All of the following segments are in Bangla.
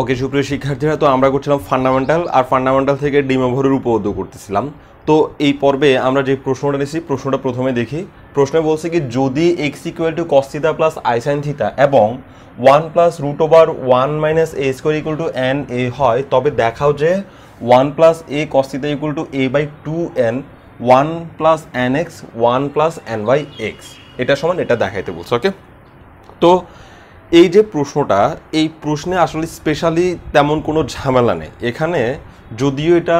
ওকে সুপ্রিয় শিক্ষার্থীরা তো আমরা করছিলাম ফান্ডামেন্টাল আর ফান্ডামেন্টাল থেকে ডিমভরের উপবদ্ধ করতেছিলাম তো এই পর্বে আমরা যে প্রশ্নটা নিয়েছি প্রশ্নটা প্রথমে দেখি প্রশ্নে বলছে কি যদি X equal to cos theta plus I sine theta এবং one plus root over one minus A square equal to N A হয় তবে দেখাও যে one plus A cos theta equal to A by two N one plus N X one plus N by X এটা সমান এটা দেখাইতে বলছে ওকে তো এই যে প্রশ্নটা এই প্রশ্নে আসলে স্পেশালি তেমন কোনো ঝামেলা নেই এখানে যদিও এটা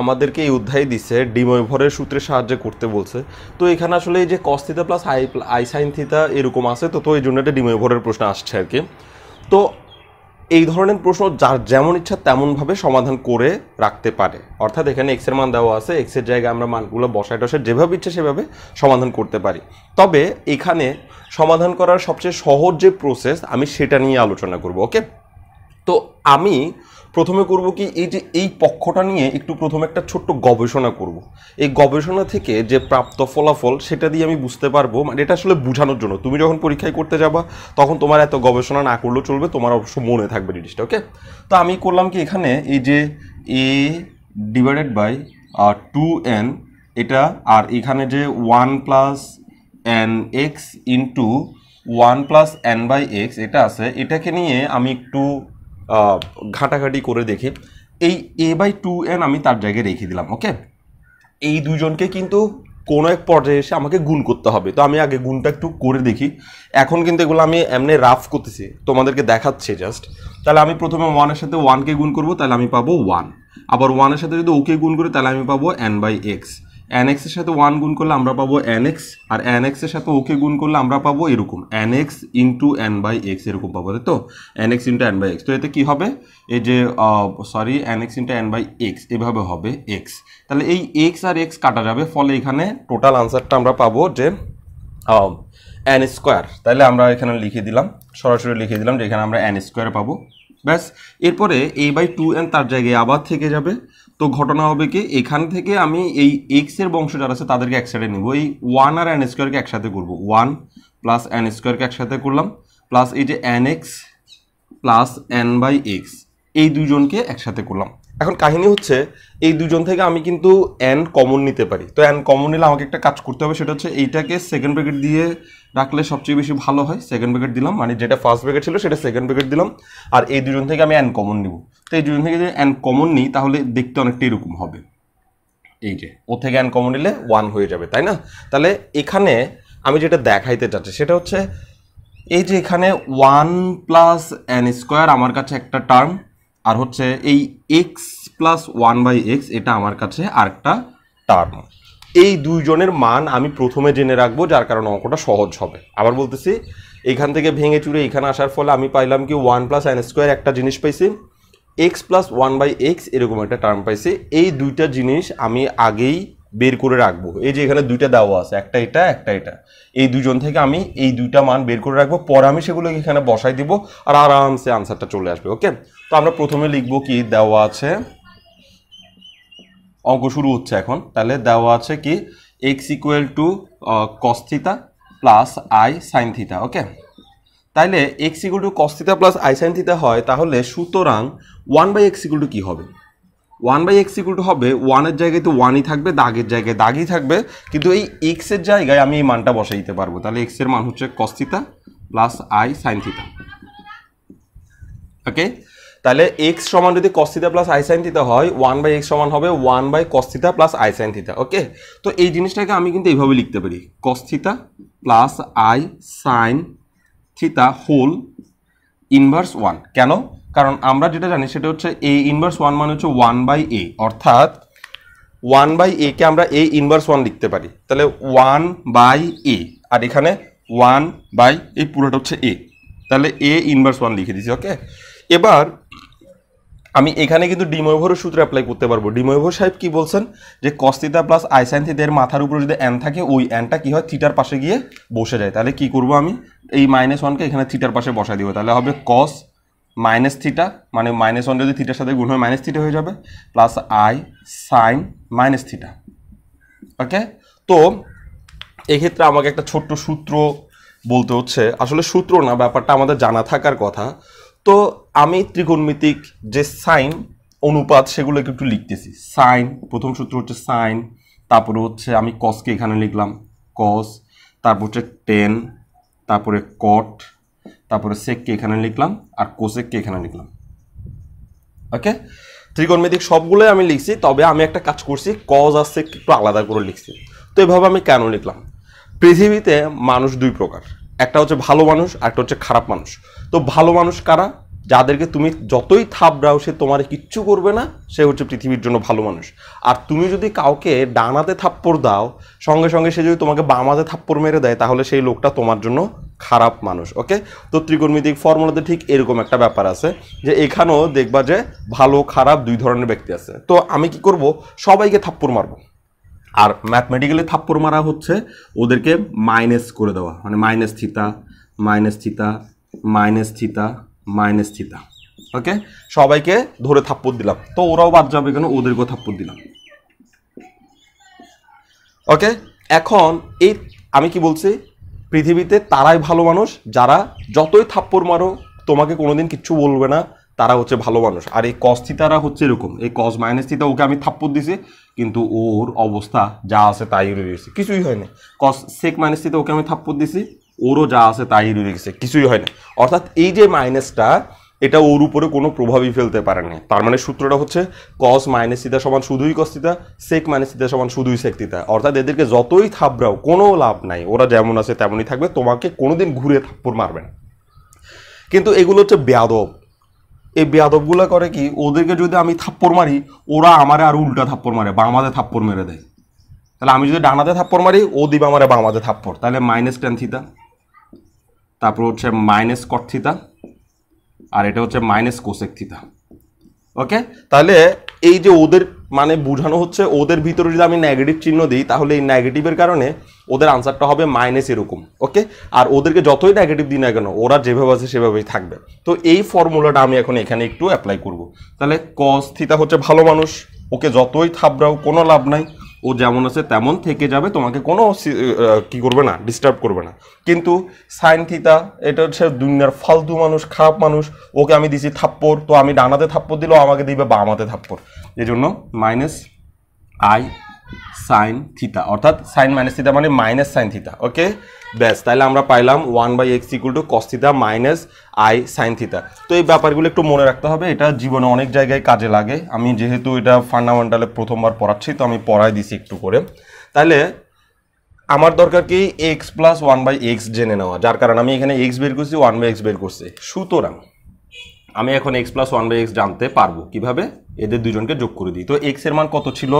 আমাদেরকে এই অধ্যায় দিছে ডিময়ভরের সূত্রে সাহায্য করতে বলছে তো এখানে আসলে এই যে cos theta plus I I sine theta এরকম আছে তো তো এই জন্য এটা ডিময়ভরের প্রশ্ন আসছে আর কি তো এই ধরনের প্রশ্ন যার যেমন ইচ্ছা তেমনভাবে সমাধান করে রাখতে পারে অর্থাৎ এখানে এক্সের মান দেওয়া আছে এক্সের জায়গায় আমরা মানগুলো বসায় টসায় যেভাবে ইচ্ছা সেভাবে সমাধান করতে পারি তবে এখানে সমাধান করার সবচেয়ে সহজ যে প্রসেস আমি সেটা নিয়ে আলোচনা করব ওকে তো আমি প্রথমে করব কি এই যে এই পক্ষটা নিয়ে একটু প্রথমে একটা ছোট্ট গবেষণা করব। এই গবেষণা থেকে যে প্রাপ্ত ফলাফল সেটা দিয়ে আমি বুঝতে পারবো মানে এটা আসলে বোঝানোর জন্য তুমি যখন পরীক্ষায় করতে যাবা তখন তোমার এত গবেষণা না করলেও চলবে তোমার অবশ্য মনে থাকবে জিনিসটা ওকে তো আমি করলাম কি এখানে এই যে A divided by two N এটা আর এখানে যে one plus N X into one plus N by X এটা আছে এটাকে নিয়ে আমি একটু ঘাটাঘাটি করে দেখে এই এ বাই টু এন আমি তার জায়গায় রেখে দিলাম ওকে এই দুজনকে কিন্তু কোনো এক পর্যায়ে এসে আমাকে গুণ করতে হবে তো আমি আগে গুণটা একটু করে দেখি এখন কিন্তু এগুলো আমি এমনি রাফ করতেছি তোমাদেরকে দেখাচ্ছে জাস্ট তাহলে আমি প্রথমে ওয়ানের সাথে ওয়ানকে গুণ করবো তাহলে আমি পাবো ওয়ান আবার ওয়ানের সাথে যদি ওকে গুণ করি তাহলে আমি পাবো এন বাই এক্স অ্যানেক্সের সাথে ওয়ান গুণ করলে আমরা পাবো অ্যানেক্স আর অ্যানেক্সের সাথে ওকে গুণ করলে আমরা পাবো এরকম N X into N by X এরকম পাবো তাই তো N X into N by X তো এতে কী হবে এই যে sorry N X into N by X এভাবে হবে এক্স তাহলে এই এক্স আর এক্স কাটা যাবে ফলে এখানে টোটাল আনসারটা আমরা পাবো যে অ্যান স্কোয়ার তাহলে আমরা এখানে লিখে দিলাম সরাসরি লিখে দিলাম যে এখানে আমরা অ্যান স্কোয়ার পাবো ব্যাস এরপরে এ বাই টু এন তার জায়গায় আবার থেকে যাবে তো ঘটনা হবে কি এখান থেকে আমি এই এক্সের বংশ যারা আছে তাদেরকে একসাথে নিব এই ওয়ান আর অ্যান স্কোয়ারকে একসাথে করব ওয়ান প্লাস অ্যান স্কোয়ারকে একসাথে করলাম প্লাস এই যে N X plus N by X এই দুজনকে একসাথে করলাম এখন কাহিনী হচ্ছে এই দুজন থেকে আমি কিন্তু অ্যান কমন নিতে পারি তো অ্যান কমন নিলে আমাকে একটা কাজ করতে হবে সেটা হচ্ছে এইটাকে সেকেন্ড ব্রেকেট দিয়ে রাখলে সবচেয়ে বেশি ভালো হয় সেকেন্ড ব্রেকেট দিলাম মানে যেটা ফার্স্ট ব্রেকেট ছিল সেটা সেকেন্ড ব্রেকেট দিলাম আর এই দুজন থেকে আমি অ্যান কমন নিব তো এই দুজন থেকে যদি অ্যান কমন নিই তাহলে দেখতে অনেকটা এরকম হবে এই যে ও থেকে অ্যান কমন নিলে ওয়ান হয়ে যাবে তাই না তাহলে এখানে আমি যেটা দেখাইতে চাচ্ছি সেটা হচ্ছে এই যে এখানে ওয়ান প্লাস অ্যান স্কোয়ার আমার কাছে একটা টার্ম আর হচ্ছে এই X plus one by X এটা আমার কাছে আরেকটা টার্ম এই দুইজনের মান আমি প্রথমে জেনে রাখবো যার কারণে অঙ্কটা সহজ হবে আবার বলতেছি এখান থেকে ভেঙে চুরে এখানে আসার ফলে আমি পাইলাম কি ওয়ান প্লাস এন স্কোয়ার একটা জিনিস পাইছি X plus one by X এরকম একটা টার্ম পাইছি এই দুইটা জিনিস আমি আগেই বের করে রাখবো এই যে এখানে দুইটা দেওয়া আছে একটা এটা একটা এটা এই দুজন থেকে আমি এই দুইটা মান বের করে রাখবো পরে আমি সেগুলোকে এখানে বসাই দিব আর আরামসে আনসারটা চলে আসবে ওকে তো আমরা প্রথমে লিখবো কি দেওয়া আছে অঙ্ক শুরু হচ্ছে এখন তাহলে দেওয়া আছে কি X equal to cos theta plus I sine theta okay তাইলে X equal to cos theta plus I sine theta হয় তাহলে সুতরাং one by X equal to কী হবে one by X equal to হবে ওয়ানের জায়গায় তো ওয়ানই থাকবে দাগের জায়গায় দাগই থাকবে কিন্তু এই এক্সের জায়গায় আমি এই মানটা বসাই দিতে পারবো তাহলে এক্সের মান হচ্ছে cos theta plus I sine theta okay তাহলে এক্স সমান যদি cos theta plus I sine theta হয় ওয়ান বাই এক্স সমান হবে one by cos theta plus I sine theta okay তো এই জিনিসটাকে আমি কিন্তু এইভাবে লিখতে পারি cos theta plus I sine theta whole inverse one কেন কারণ আমরা যেটা জানি সেটা হচ্ছে এ ইনভার্স ওয়ান মানে হচ্ছে ওয়ান বাই এ অর্থাৎ ওয়ান বাই একে আমরা এ ইনভার্স ওয়ান লিখতে পারি তাহলে ওয়ান বাই এ আর এখানে ওয়ান বাই এই পুরোটা হচ্ছে এ তাহলে এ ইনভার্স ওয়ান লিখে দিচ্ছি ওকে এবার আমি এখানে কিন্তু ডিময়ভোর সূত্র অ্যাপ্লাই করতে পারবো ডিময়ভোর সাহেব কি বলছেন যে কস্তিতা প্লাস আইসাইন থিতা মাথার উপরে যদি অ্যান থাকে ওই অ্যানটা কী হয় থিটার পাশে গিয়ে বসে যায় তাহলে কি করব আমি এই মাইনাস ওয়ানকে এখানে থিটার পাশে বসাই দিব তাহলে হবে কস মাইনাস থিটা মানে মাইনাস ওয়ান যদি থিটার সাথে গুণ হয় মাইনাস থিটা হয়ে যাবে plus I sine minus theta okay তো এক্ষেত্রে আমাকে একটা ছোট্ট সূত্র বলতে হচ্ছে আসলে সূত্র না ব্যাপারটা আমাদের জানা থাকার কথা তো আমি ত্রিকোণমিতিক যে সাইন অনুপাত সেগুলোকে একটু লিখতেছি সাইন প্রথম সূত্র হচ্ছে সাইন তারপরে হচ্ছে আমি কসকে এখানে লিখলাম কস তারপর হচ্ছে টেন তারপরে কট তারপরে সেককে এখানে লিখলাম আর কোসেককে এখানে লিখলাম ওকে ত্রিকোণমিতিক সবগুলোই আমি লিখছি তবে আমি একটা কাজ করছি কজ আর সেক একটু আলাদা করে লিখছি তো এভাবে আমি কেন লিখলাম পৃথিবীতে মানুষ দুই প্রকার একটা হচ্ছে ভালো মানুষ একটা হচ্ছে খারাপ মানুষ তো ভালো মানুষ কারা যাদেরকে তুমি যতই থাপড়াও সে তোমার কিচ্ছু করবে না সে হচ্ছে পৃথিবীর জন্য ভালো মানুষ আর তুমি যদি কাউকে ডানাতে থাপ্পড় দাও সঙ্গে সঙ্গে সে যদি তোমাকে বামাতে থাপ্পড় মেরে দেয় তাহলে সেই লোকটা তোমার জন্য খারাপ মানুষ ওকে তো ত্রিকোণমিতিক ফর্মুলাতে ঠিক এরকম একটা ব্যাপার আছে যে এখানেও দেখবা যে ভালো খারাপ দুই ধরনের ব্যক্তি আছে তো আমি কি করব সবাইকে থাপ্পড় মারবো আর ম্যাথমেটিক্যালি থাপ্পড় মারা হচ্ছে ওদেরকে মাইনাস করে দেওয়া মানে minus theta minus theta minus theta minus theta okay সবাইকে ধরে থাপ্পড় দিলাম তো ওরাও বাদ যাবে কেন ওদেরকেও থাপ্পড় দিলাম ওকে এখন এই আমি কি বলছি পৃথিবীতে তারাই ভালো মানুষ যারা যতই থাপ্পড় মারো তোমাকে কোনোদিন কিচ্ছু বলবে না তারা হচ্ছে ভালো মানুষ আর এই কস হচ্ছে এরকম এই কস মাইনাস থিতা ওকে আমি থাপ্পড় দিছি কিন্তু ওর অবস্থা যা আছে তাই রয়ে গেছে কিছুই হয়নি কস সেক মাইনাস থিতা ওকে আমি থাপ্পড় দিছি ওরও যা আছে তাই রয়ে গেছে কিছুই হয় না অর্থাৎ এই যে মাইনাসটা এটা ওর উপরে কোনো প্রভাবই ফেলতে পারেনি তার মানে সূত্রটা হচ্ছে কস মাইনাস থিতা সমান শুধুই কস থিতা সেক মাইনাস থিতা সমান শুধুই সেক থিতা অর্থাৎ এদেরকে যতই থাপড়াও কোনো লাভ নাই ওরা যেমন আছে তেমনই থাকবে তোমাকে কোনোদিন ঘুরে থাপ্পড় মারবে না কিন্তু এগুলো হচ্ছে বেয়াদব এই বেয়াদবগুলো করে কি ওদেরকে যদি আমি থাপ্পড় মারি ওরা আমারে আর উল্টা থাপ্পড় মারে বামাতে থাপ্পড় মেরে দেয় তাহলে আমি যদি ডানাতে থাপ্পড় মারি ও দিবে আমারে বামাতে থাপ্পড় তাহলে মাইনাস টেন থিতা তারপর হচ্ছে মাইনাস কট থিতা আর এটা হচ্ছে মাইনাস কোসেক থিতা ওকে তাহলে এই যে ওদের মানে বোঝানো হচ্ছে ওদের ভিতরে যদি আমি নেগেটিভ চিহ্ন দিই তাহলে এই নেগেটিভের কারণে ওদের আনসারটা হবে মাইনাস এরকম ওকে আর ওদেরকে যতই নেগেটিভ দিই না কেন ওরা যেভাবে আছে সেভাবেই থাকবে তো এই ফর্মুলাটা আমি এখন এখানে একটু অ্যাপ্লাই করব তাহলে কস থিতা হচ্ছে ভালো মানুষ ওকে যতই থাবড়াও কোনো লাভ নাই ও যেমন আছে তেমন থেকে যাবে তোমাকে কোনো কি করবে না ডিস্টার্ব করবে না কিন্তু সাইন থিতা এটা হচ্ছে দুনিয়ার ফালতু মানুষ খারাপ মানুষ ওকে আমি দিছি থাপ্পড় তো আমি ডানাতে থাপ্পড় দিলেও আমাকে দিবে বা আমাতে থাপ্পড় এই জন্য মাইনাস আই সাইন থিতা অর্থাৎ সাইন মাইনাস থিতা মানে মাইনাস সাইন থিতা ওকে ব্যাস তাহলে আমরা পাইলাম one by X equal to theta minus I sine theta তো এই ব্যাপারগুলো একটু মনে রাখতে হবে এটা জীবনে অনেক জায়গায় কাজে লাগে আমি যেহেতু এটা ফান্ডামেন্টালে প্রথমবার পড়াচ্ছি তো আমি পড়াই দিছি একটু করে তাহলে আমার দরকার কি X plus one by X জেনে নেওয়া যার কারণে আমি এখানে এক্স বের করছি ওয়ান বাই এক্স বের করছি সুতরাং আমি এখন X plus one by X জানতে পারবো কীভাবে এদের দুজনকে যোগ করে দিই তো এক্সের মান কত ছিল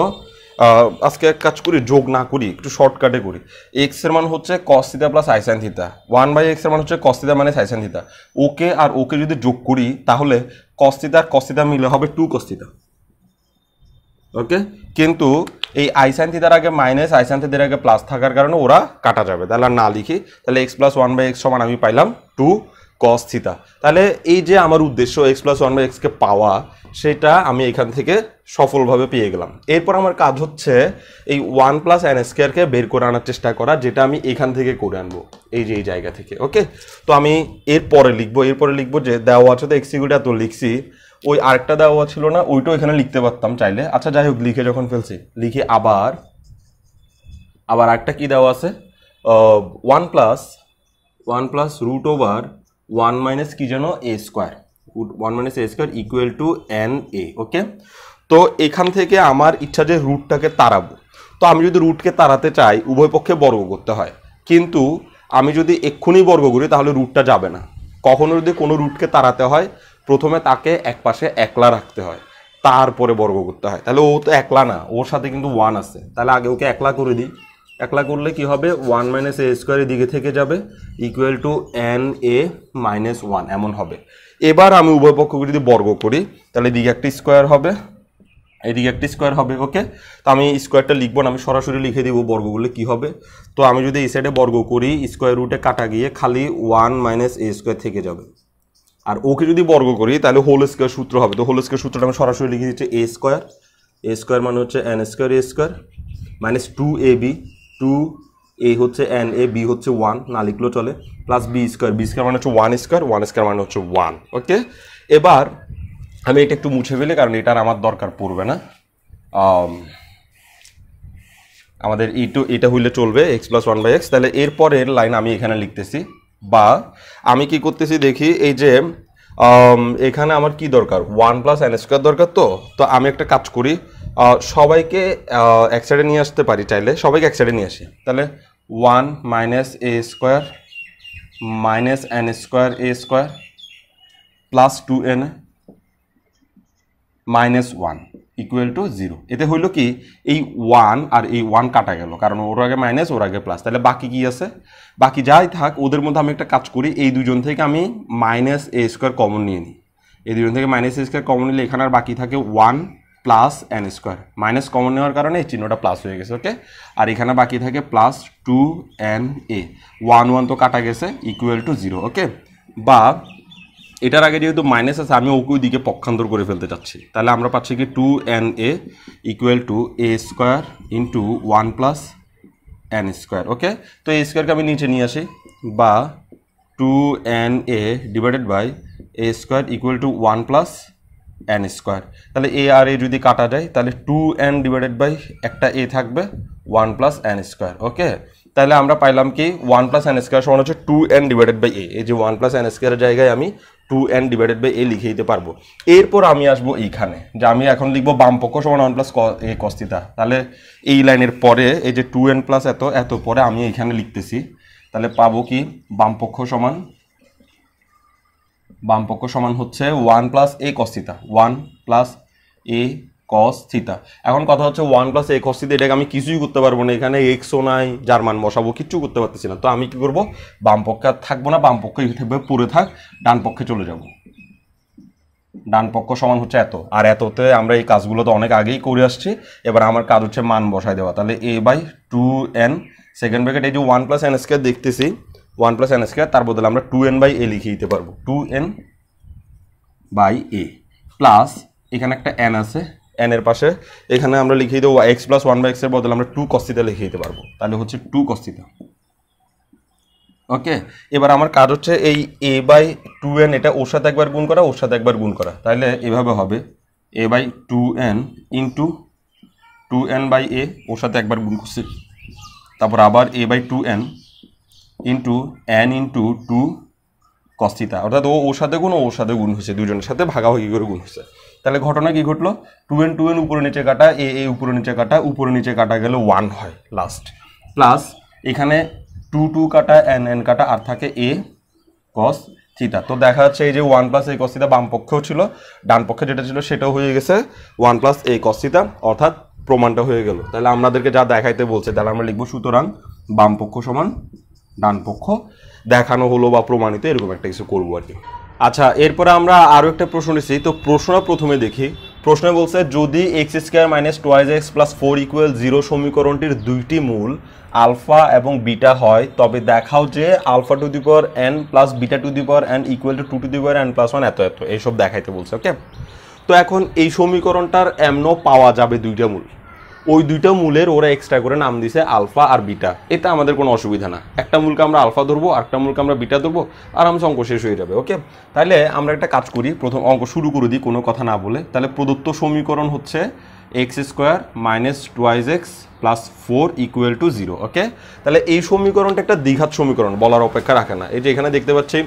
আজকে এক কাজ করি যোগ না করি একটু শর্টকাটে করি এক্স এর মান হচ্ছে cos theta plus I sine theta one by X এর মান হচ্ছে কস থিতা মানে সাইসাইন থিতা ওকে আর ওকে যদি যোগ করি তাহলে কস থিতা আর কস থিতা মিলে হবে টু কস থিতা ওকে কিন্তু এই আইসাইন থিতার আগে মাইনাস আইসাইন থিতার আগে প্লাস থাকার কারণে ওরা কাটা যাবে তাহলে না লিখি তাহলে X plus one by X সমান আমি পাইলাম টু কস থিতা তাহলে এই যে আমার উদ্দেশ্য এক্স প্লাস ওয়ান বাই এক্সকে পাওয়া সেটা আমি এখান থেকে সফলভাবে পেয়ে গেলাম এরপর আমার কাজ হচ্ছে এই ওয়ান প্লাস এন স্কোয়ারকে বের করে আনার চেষ্টা করা যেটা আমি এখান থেকে করে আনবো এই যে এই জায়গা থেকে ওকে তো আমি এরপরে লিখবো এরপরে লিখবো যে দেওয়া আছে তো এক্সিকিউট তো লিখছি ওই আরেকটা দেওয়া ছিল না ওইটাও এখানে লিখতে পারতাম চাইলে আচ্ছা যাই হোক লিখে যখন ফেলছি লিখে আবার আবার একটা কী দেওয়া আছে one plus one plus root over one minus কী যেন A square one minus A square equal to N A okay তো এখান থেকে আমার ইচ্ছা যে রুটটাকে তাড়াবো তো আমি যদি রুটকে তাড়াতে চাই উভয় পক্ষে বর্গ করতে হয় কিন্তু আমি যদি এক্ষুনি বর্গ করি তাহলে রুটটা যাবে না কখনো যদি কোনো রুটকে তাড়াতে হয় প্রথমে তাকে এক পাশে একলা রাখতে হয় তারপরে বর্গ করতে হয় তাহলে ও তো একলা না ওর সাথে কিন্তু ওয়ান আছে তাহলে আগে ওকে একলা করে দিই একলা করলে কি হবে ওয়ান মাইনাস এ স্কোয়ারের দিকে থেকে যাবে equal to N A minus one এমন হবে এবার আমি উভয় পক্ষকে যদি বর্গ করি তাহলে এদিকে একটা স্কোয়ার হবে এদিকে একটা স্কোয়ার হবে ওকে তো আমি স্কোয়ারটা লিখবো না আমি সরাসরি লিখে দিব বর্গগুলো কি হবে তো আমি যদি এই সাইডে বর্গ করি স্কোয়ার রুটে কাটা গিয়ে খালি ওয়ান মাইনাস এ স্কোয়ার থেকে যাবে আর ওকে যদি বর্গ করি তাহলে হোল স্কোয়ার সূত্র হবে তো হোল স্কোয়ার সূত্রটা আমি সরাসরি লিখে দিচ্ছি এ স্কোয়ার এ স্কোয়ার মানে হচ্ছে N square A square minus two A B two A হচ্ছে এন এ বি হচ্ছে ওয়ান না লিখলেও চলে plus B square B square মানে হচ্ছে ওয়ান স্কোয়ার ওয়ান স্কোয়ার মানে হচ্ছে ওয়ান ওকে এবার আমি এটা একটু মুছে ফেলে কারণ এটার আমার দরকার পড়বে না আমাদের ই e টু এটা হইলে চলবে X plus one by X তাহলে এরপরের লাইন আমি এখানে লিখতেছি বা আমি কি করতেছি দেখি এই যে এখানে আমার কি দরকার ওয়ান প্লাস এন স্কোয়ার দরকার তো তো আমি একটা কাজ করি সবাইকে একসাইডে নিয়ে আসতে পারি চাইলে সবাইকে একসাইডে নিয়ে আসি তাহলে one minus A square minus N square A square plus two N minus one equal to zero এতে হইল কি এই ওয়ান আর এই ওয়ান কাটা গেল কারণ ওর আগে মাইনাস ওর আগে প্লাস তাহলে বাকি কি আছে বাকি যাই থাক ওদের মধ্যে আমি একটা কাজ করি এই দুজন থেকে আমি মাইনাস এ স্কোয়ার কমন নিয়ে নিই এই দুজন থেকে মাইনাস এ স্কোয়ার কমন নিলে এখানে আর বাকি থাকে one plus N square minus common নেওয়ার কারণে এই চিহ্নটা প্লাস হয়ে গেছে ওকে আর এখানে বাকি থাকে plus two N A one one তো কাটা গেছে ইকুয়াল টু জিরো ওকে বা এটার আগে যেহেতু মাইনাস আছে আমি ওকে দিকে পক্ষান্তর করে ফেলতে চাচ্ছি তাহলে আমরা পাচ্ছি কি two N A equal to A square into one plus N square okay তো এ স্কোয়ারকে আমি নিচে নিয়ে আসি বা two N A divided by A square equal to one plus N square তাহলে এ আর এ যদি কাটা যায় তাহলে টু এন ডিভাইডেড বাই একটা এ থাকবে one plus N square okay তাহলে আমরা পাইলাম কি ওয়ান প্লাস এন স্কোয়ার সমান হচ্ছে two n divided by a এই যে ওয়ান প্লাস এন স্কোয়ারের জায়গায় আমি two n divided by a লিখে দিতে পারবো এরপর আমি আসবো এইখানে যে আমি এখন লিখবো বামপক্ষ সমান ওয়ান প্লাস এ কস্তিতা তাহলে এই লাইনের পরে এই যে টু এন প্লাস এত এত পরে আমি এইখানে লিখতেছি তাহলে পাবো কি বামপক্ষ সমান বাম পক্ষ সমান হচ্ছে one plus a cos one plus a cos theta এখন কথা হচ্ছে ওয়ান প্লাস এক কস এটাকে আমি কিছুই করতে পারবো না এখানে এক্সও নাই জার্মান বসাবো কিচ্ছু করতে পারতেছি না তো আমি কি করবো বামপক্ষে আর থাকবো না বামপক্ষে থাকবে পড়ে থাক ডান পক্ষে চলে যাব ডান পক্ষ সমান হচ্ছে এত আর এততে আমরা এই কাজগুলো তো অনেক আগেই করে আসছি এবার আমার কাজ হচ্ছে মান বসায় দেওয়া তাহলে a by two n second bracket এই যে ওয়ান প্লাস এন স্কোয়ার দেখতেছি ওয়ান প্লাস এন স্কোয়ার তার বদলে আমরা টু এন বাই এ লিখে দিতে পারবো two n by a plus এখানে একটা এন আছে এন এর পাশে এখানে আমরা লিখে দিতে এক্স প্লাস ওয়ান বাই এক্সের বদলে আমরা টু কস্তিতা লিখে দিতে পারবো তাহলে হচ্ছে টু কস্তিতা ওকে এবার আমার কাজ হচ্ছে এই এ বাই টু এন এটা ওর সাথে একবার গুণ করা ওর সাথে একবার গুণ করা তাহলে এভাবে হবে a by two n into two n by a ওর সাথে একবার গুণ করছি তারপর আবার a by two n into n into two cos theta অর্থাৎ ও ওর সাথে গুণ ও ওর সাথে গুণ হয়েছে দুজনের সাথে ভাগাভাগি করে গুণ হয়েছে তাহলে ঘটনা কি ঘটলো টু এন টু এন উপরে নিচে কাটা এ এ উপরে নিচে কাটা উপরে নিচে কাটা গেলে ওয়ান হয় লাস্ট প্লাস এখানে টু টু কাটা এন এন কাটা আর থাকে এ কস থিতা তো দেখা যাচ্ছে এই যে ওয়ান প্লাস এ কস বাম পক্ষেও ছিল ডান পক্ষে যেটা ছিল সেটাও হয়ে গেছে ওয়ান প্লাস এ কস্তিতা অর্থাৎ প্রমাণটা হয়ে গেল তাহলে আমাদেরকে যা দেখাইতে বলছে তাহলে আমরা লিখবো সুতরাং বাম পক্ষ সমান ডান পক্ষ দেখানো হলো বা প্রমাণিত এরকম একটা কিছু করবো আর কি আচ্ছা এরপরে আমরা আরও একটা প্রশ্ন নিচ্ছি তো প্রশ্ন প্রথমে দেখি প্রশ্নে বলছে যদি x square minus twice x plus four equal zero সমীকরণটির দুইটি মূল আলফা এবং বিটা হয় তবে দেখাও যে alpha to the power n plus beta to the power n equal to two to the power n plus one এত এত এইসব দেখাইতে বলছে ওকে তো এখন এই সমীকরণটার এমনও পাওয়া যাবে দুইটা মূল ওই দুইটা মূলের ওরা এক্সট্রা করে নাম দিছে আলফা আর বিটা এটা আমাদের কোনো অসুবিধা না একটা মূলকে আমরা আলফা ধরবো একটা মূলকে আমরা বিটা ধরবো আরামসে অঙ্ক শেষ হয়ে যাবে ওকে তাহলে আমরা একটা কাজ করি প্রথম অঙ্ক শুরু করে দিই কোনো কথা না বলে তাহলে প্রদত্ত সমীকরণ হচ্ছে x square minus twice x plus four equal to zero okay তাহলে এই সমীকরণটা একটা দ্বিঘাত সমীকরণ বলার অপেক্ষা রাখে না এই যে এখানে দেখতে পাচ্ছি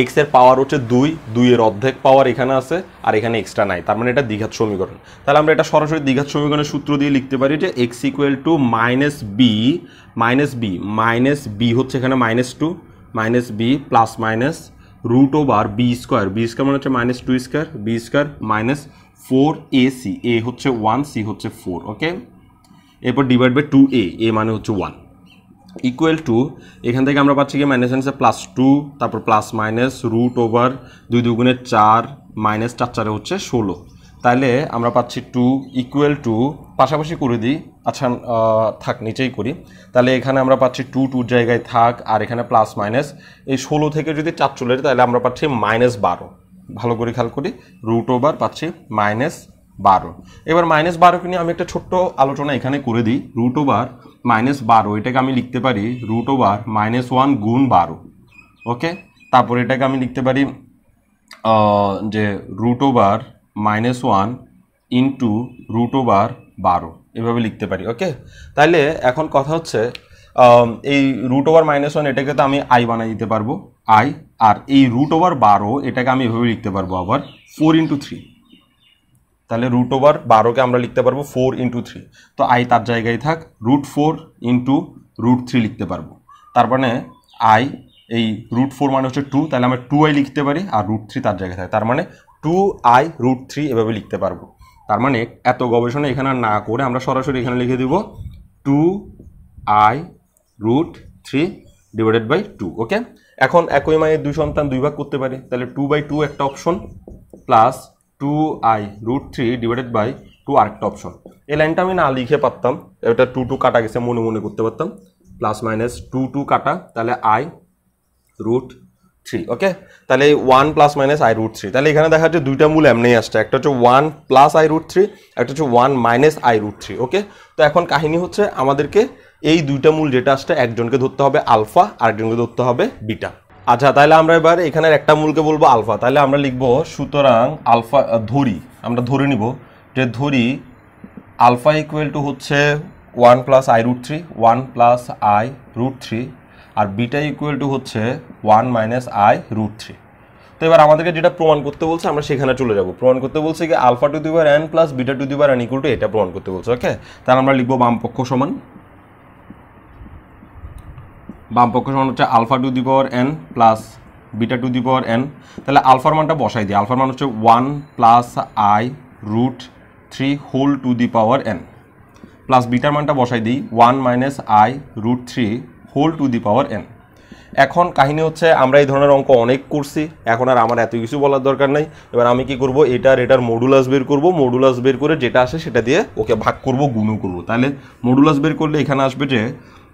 এক্স এর পাওয়ার হচ্ছে দুই দুইয়ের অর্ধেক পাওয়ার এখানে আছে আর এখানে এক্সট্রা নাই তার মানে এটা দ্বিঘাত সমীকরণ তাহলে আমরা এটা সরাসরি দ্বিঘাত সমীকরণের সূত্র দিয়ে লিখতে পারি যে x equal to minus b minus b minus b হচ্ছে এখানে minus two minus b plus minus root over b square B square মানে হচ্ছে minus two square B square minus four a c a হচ্ছে ওয়ান সি হচ্ছে ফোর ওকে এরপর divide by two a a মানে হচ্ছে ওয়ান ইকুয়াল টু এখান থেকে আমরা পাচ্ছি কি মাইনাস মাইনাসে প্লাস টু তারপর প্লাস মাইনাস রুট ওভার দুই দুগুণের চার মাইনাস চার চারে হচ্ছে ষোলো তাহলে আমরা পাচ্ছি টু ইকুয়াল টু পাশাপাশি করে দিই আচ্ছা থাক নিচেই করি তাহলে এখানে আমরা পাচ্ছি টু টুর জায়গায় থাক আর এখানে প্লাস মাইনাস এই ষোলো থেকে যদি চার চলে তাহলে আমরা পাচ্ছি মাইনাস বারো ভালো করে খেয়াল করি রুট ওভার পাচ্ছি মাইনাস বারো এবার মাইনাস বারোকে নিয়ে আমি একটা ছোট্ট আলোচনা এখানে করে দিই রুট ওভার মাইনাস বারো এটাকে আমি লিখতে পারি রুট ওভার মাইনাস ওয়ান গুণ বারো ওকে তারপর এটাকে আমি লিখতে পারি যে root over minus one into root over বারো এভাবে লিখতে পারি ওকে তাহলে এখন কথা হচ্ছে এই রুট ওভার মাইনাস ওয়ান এটাকে তো আমি আই বানিয়ে দিতে পারবো আই আর এই রুট ওভার বারো এটাকে আমি এভাবে লিখতে পারবো আবার ফোর ইন্টু থ্রি তাহলে রুট ওভার বারোকে আমরা লিখতে পারবো ফোর ইন্টু থ্রি তো আই তার জায়গায় থাক root four into root three লিখতে পারবো তার মানে আই এই রুট ফোর মানে হচ্ছে টু তাহলে আমরা টু আই লিখতে পারি আর রুট থ্রি তার জায়গায় থাকে তার মানে টু আই রুট থ্রি এভাবে লিখতে পারবো তার মানে এত গবেষণা এখানে না করে আমরা সরাসরি এখানে লিখে দেবো two i root three divided by two okay এখন একই মায়ের দুই সন্তান দুই ভাগ করতে পারে তাহলে টু বাই টু একটা option plus two i root three divided by two আরেকটা অপশন এই লাইনটা আমি না লিখে পারতাম এটা টু টু কাটা গেছে মনে মনে করতে পারতাম প্লাস মাইনাস টু টু কাটা তাহলে আই রুট থ্রি ওকে তাহলে one plus minus i root three তাহলে এখানে দেখা যাচ্ছে দুইটা মূল এমনি আসছে একটা হচ্ছে one plus i root three একটা হচ্ছে one minus i root three okay তো এখন কাহিনী হচ্ছে আমাদেরকে এই দুইটা মূল যেটা আসছে একজনকে ধরতে হবে আলফা আরেকজনকে ধরতে হবে বিটা আচ্ছা তাহলে আমরা এবার এখানের একটা মূলকে বলবো আলফা তাহলে আমরা লিখবো সুতরাং আলফা ধরি আমরা ধরে নিব যে ধরি আলফা ইকুয়াল টু হচ্ছে one plus i root three one plus i root three আর বিটা ইকুয়াল টু হচ্ছে one minus i root three তো এবার আমাদেরকে যেটা প্রমাণ করতে বলছে আমরা সেখানে চলে যাব প্রমাণ করতে বলছে কি alpha to the power n plus beta to the power n equal to এটা প্রমাণ করতে বলছে ওকে তাহলে আমরা লিখবো বামপক্ষ সমান বাম পক্ষ সমান হচ্ছে alpha to the power n plus beta to the power n তাহলে আলফার মানটা বসাই দিই আলফার মান হচ্ছে one plus i root three whole to the power n plus বিটার মানটা বসাই দিই one minus i root three whole to the power n এখন কাহিনী হচ্ছে আমরা এই ধরনের অঙ্ক অনেক করছি এখন আর আমার এত কিছু বলার দরকার নেই এবার আমি কি করব এটার এটার মডুলাস বের করব মডুলাস বের করে যেটা আসে সেটা দিয়ে ওকে ভাগ করব গুণও করব তাহলে মডুলাস বের করলে এখানে আসবে যে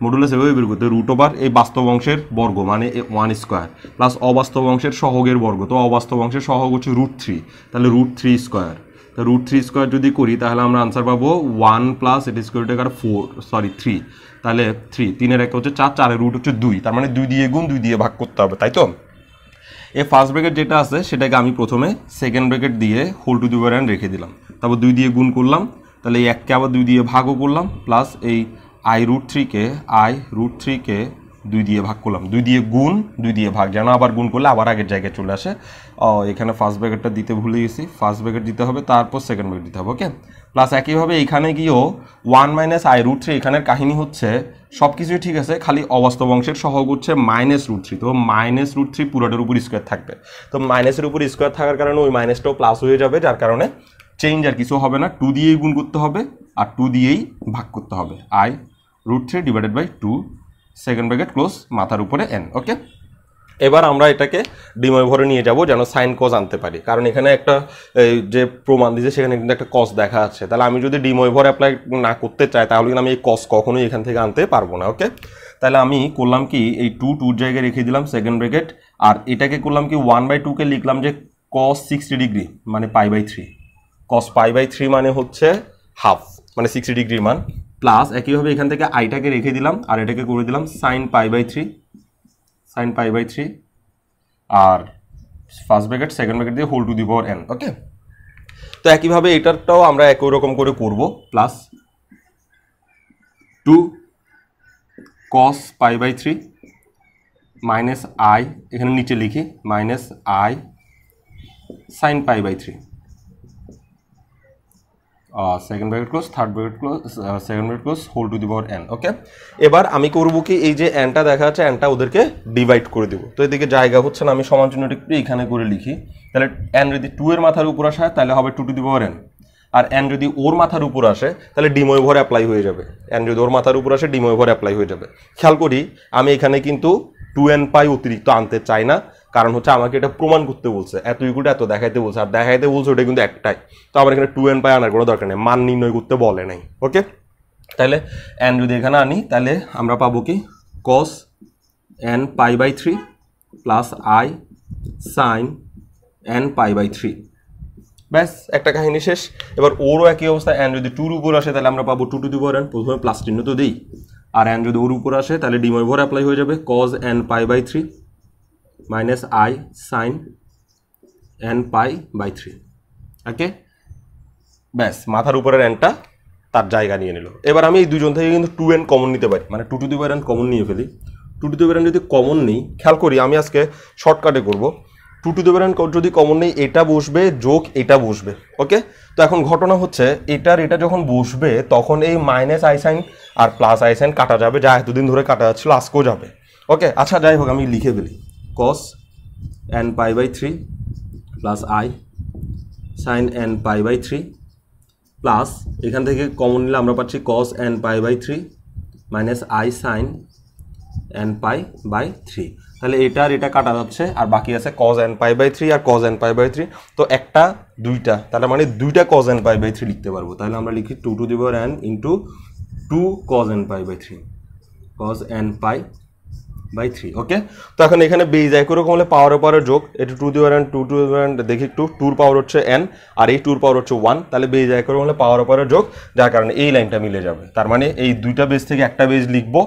মডুলাস এভাবে বের করতে রুট ওভার এই বাস্তব অংশের বর্গ মানে ওয়ান স্কোয়ার প্লাস অবাস্তব অংশের সহগের বর্গ তো অবাস্তব অংশের সহগ হচ্ছে রুট থ্রি তাহলে রুট থ্রি স্কোয়ার তা রুট থ্রি স্কোয়ার যদি করি তাহলে আমরা আনসার পাবো ওয়ান প্লাস এটি স্কোয়ার টাকার ফোর সরি থ্রি তাহলে থ্রি তিনের এক হচ্ছে চার চারের রুট হচ্ছে দুই তার মানে দুই দিয়ে গুণ দুই দিয়ে ভাগ করতে হবে তাই তো এ ফার্স্ট ব্রেকেট যেটা আছে সেটাকে আমি প্রথমে সেকেন্ড ব্রেকেট দিয়ে হোল টু দুবার রেখে দিলাম তারপর দুই দিয়ে গুণ করলাম তাহলে এই এককে আবার দুই দিয়ে ভাগও করলাম প্লাস এই আই রুট থ্রিকে আই রুট থ্রিকে দুই দিয়ে ভাগ করলাম দুই দিয়ে গুণ দুই দিয়ে ভাগ যেন আবার গুণ করলে আবার আগের জায়গায় চলে আসে এখানে ফার্স্ট ব্যাগেটটা দিতে ভুলে গেছি ফার্স্ট ব্যাগেট দিতে হবে তারপর সেকেন্ড ব্র্যাকেট দিতে হবে ওকে প্লাস একইভাবে এখানে গিয়েও one minus i root three এখানের কাহিনী হচ্ছে সব কিছুই ঠিক আছে খালি অবাস্তব অংশের সহ হচ্ছে মাইনাস রুট থ্রি তো মাইনাস রুট থ্রি পুরোটার উপর স্কোয়ার থাকবে তো মাইনাসের উপর স্কোয়ার থাকার কারণে ওই মাইনাসটাও প্লাস হয়ে যাবে যার কারণে চেঞ্জ আর কিছু হবে না টু দিয়েই গুণ করতে হবে আর টু দিয়েই ভাগ করতে হবে i root three divided by two second bracket close মাথার উপরে এন ওকে এবার আমরা এটাকে ভরে নিয়ে যাব যেন সাইন কজ আনতে পারি কারণ এখানে একটা যে প্রমাণ দিয়েছে সেখানে কিন্তু একটা কস দেখা আছে তাহলে আমি যদি ডিময়ভর অ্যাপ্লাই না করতে চাই তাহলে কিন্তু আমি এই কস কখনোই এখান থেকে আনতে পারবো না ওকে তাহলে আমি করলাম কি এই টু টুর জায়গায় রেখে দিলাম সেকেন্ড ব্র্যাকেট আর এটাকে করলাম কি ওয়ান বাই টুকে লিখলাম যে কস সিক্সটি ডিগ্রি মানে pi by three cos pi by three মানে হচ্ছে হাফ মানে সিক্সটি ডিগ্রির মান প্লাস একইভাবে এখান থেকে আইটাকে রেখে দিলাম আর এটাকে করে দিলাম sine pi by three sine pi by three আর ফার্স্ট ব্যাকেট সেকেন্ড ব্যাকেট দিয়ে whole to the power n okay তো একইভাবে এটারটাও আমরা একই রকম করে করব plus two cos pi by three minus i এখানে নিচে লিখি minus I sine pi by three second second close third third close second uh, close whole to the power n okay এবার আমি করব কি এই যে এনটা দেখা যাচ্ছে এনটা ওদেরকে ডিভাইড করে দেব তো এদিকে জায়গা হচ্ছে না আমি সমান চিহ্নটা একটু এখানে করে লিখি তাহলে এন যদি টু এর মাথার উপর আসে তাহলে হবে two to the power n R n যদি ওর মাথার উপর আসে তাহলে ডিময় ভর অ্যাপ্লাই হয়ে যাবে এন যদি ওর মাথার উপর আসে ডিময় ভর অ্যাপ্লাই হয়ে যাবে খেয়াল করি আমি এখানে কিন্তু টু এন পাই অতিরিক্ত আনতে চাই না কারণ হচ্ছে আমাকে এটা প্রমাণ করতে বলছে এত ইকুটা এত দেখাইতে বলছে আর দেখাইতে বলছে ওটা কিন্তু একটাই তো আমার এখানে টু এন্ড পাই আনার কোনো দরকার নেই মান নির্ণয় করতে বলে নাই ওকে তাহলে এন যদি এখানে আনি তাহলে আমরা পাবো কি cos n pi by three plus I sine n pi by three ব্যাস একটা কাহিনী শেষ এবার ওরও একই অবস্থা অ্যান যদি টুর উপর আসে তাহলে আমরা পাবো two to the power n প্রথমে প্লাস চিহ্ন তো দিই আর অ্যান যদি ওর উপর আসে তাহলে ডিমের ভোর অ্যাপ্লাই হয়ে যাবে cos n pi by three minus i sine n pi by 3 okay ব্যাস মাথার উপরের এনটা তার জায়গা নিয়ে নিল এবার আমি এই দুজন থেকে কিন্তু টু এন কমন নিতে পারি মানে two to the power n common নিয়ে ফেলি two to the power n যদি কমন নিই খেয়াল করি আমি আজকে শর্টকাটে করব two to the power n যদি কমন নেই এটা বসবে যোগ এটা বসবে ওকে তো এখন ঘটনা হচ্ছে এটার এটা যখন বসবে তখন এই মাইনাস আইসাইন আর প্লাস আইসাইন কাটা যাবে যা এতদিন ধরে কাটা যাচ্ছিল আজকেও যাবে ওকে আচ্ছা যাই হোক আমি লিখে ফেলি cos n pi by 3 plus I sine n pi by three plus এখান থেকে কমন নিলে আমরা পাচ্ছি cos n pi by three minus I sine n pi by three তাহলে এটা আর এটা কাটা যাচ্ছে আর বাকি আছে cos n pi by three আর cos n pi by three তো একটা দুইটা তাহলে মানে দুইটা cos n pi by three লিখতে পারবো তাহলে আমরা লিখি two to the power N into two cos n pi by three cos n pi by three okay তো এখন এখানে বেজ একইরকম হলে পাওয়ার পাওয়ারের যোগ এটু to the power and two two and দেখি একটু টুর পাওয়ার হচ্ছে এন আর এই টুর পাওয়ার হচ্ছে ওয়ান তাহলে বেজ একইরকম হলে পাওয়ার পাওয়ারের যোগ যার কারণে এই লাইনটা মিলে যাবে তার মানে এই দুইটা বেজ থেকে একটা বেজ লিখবো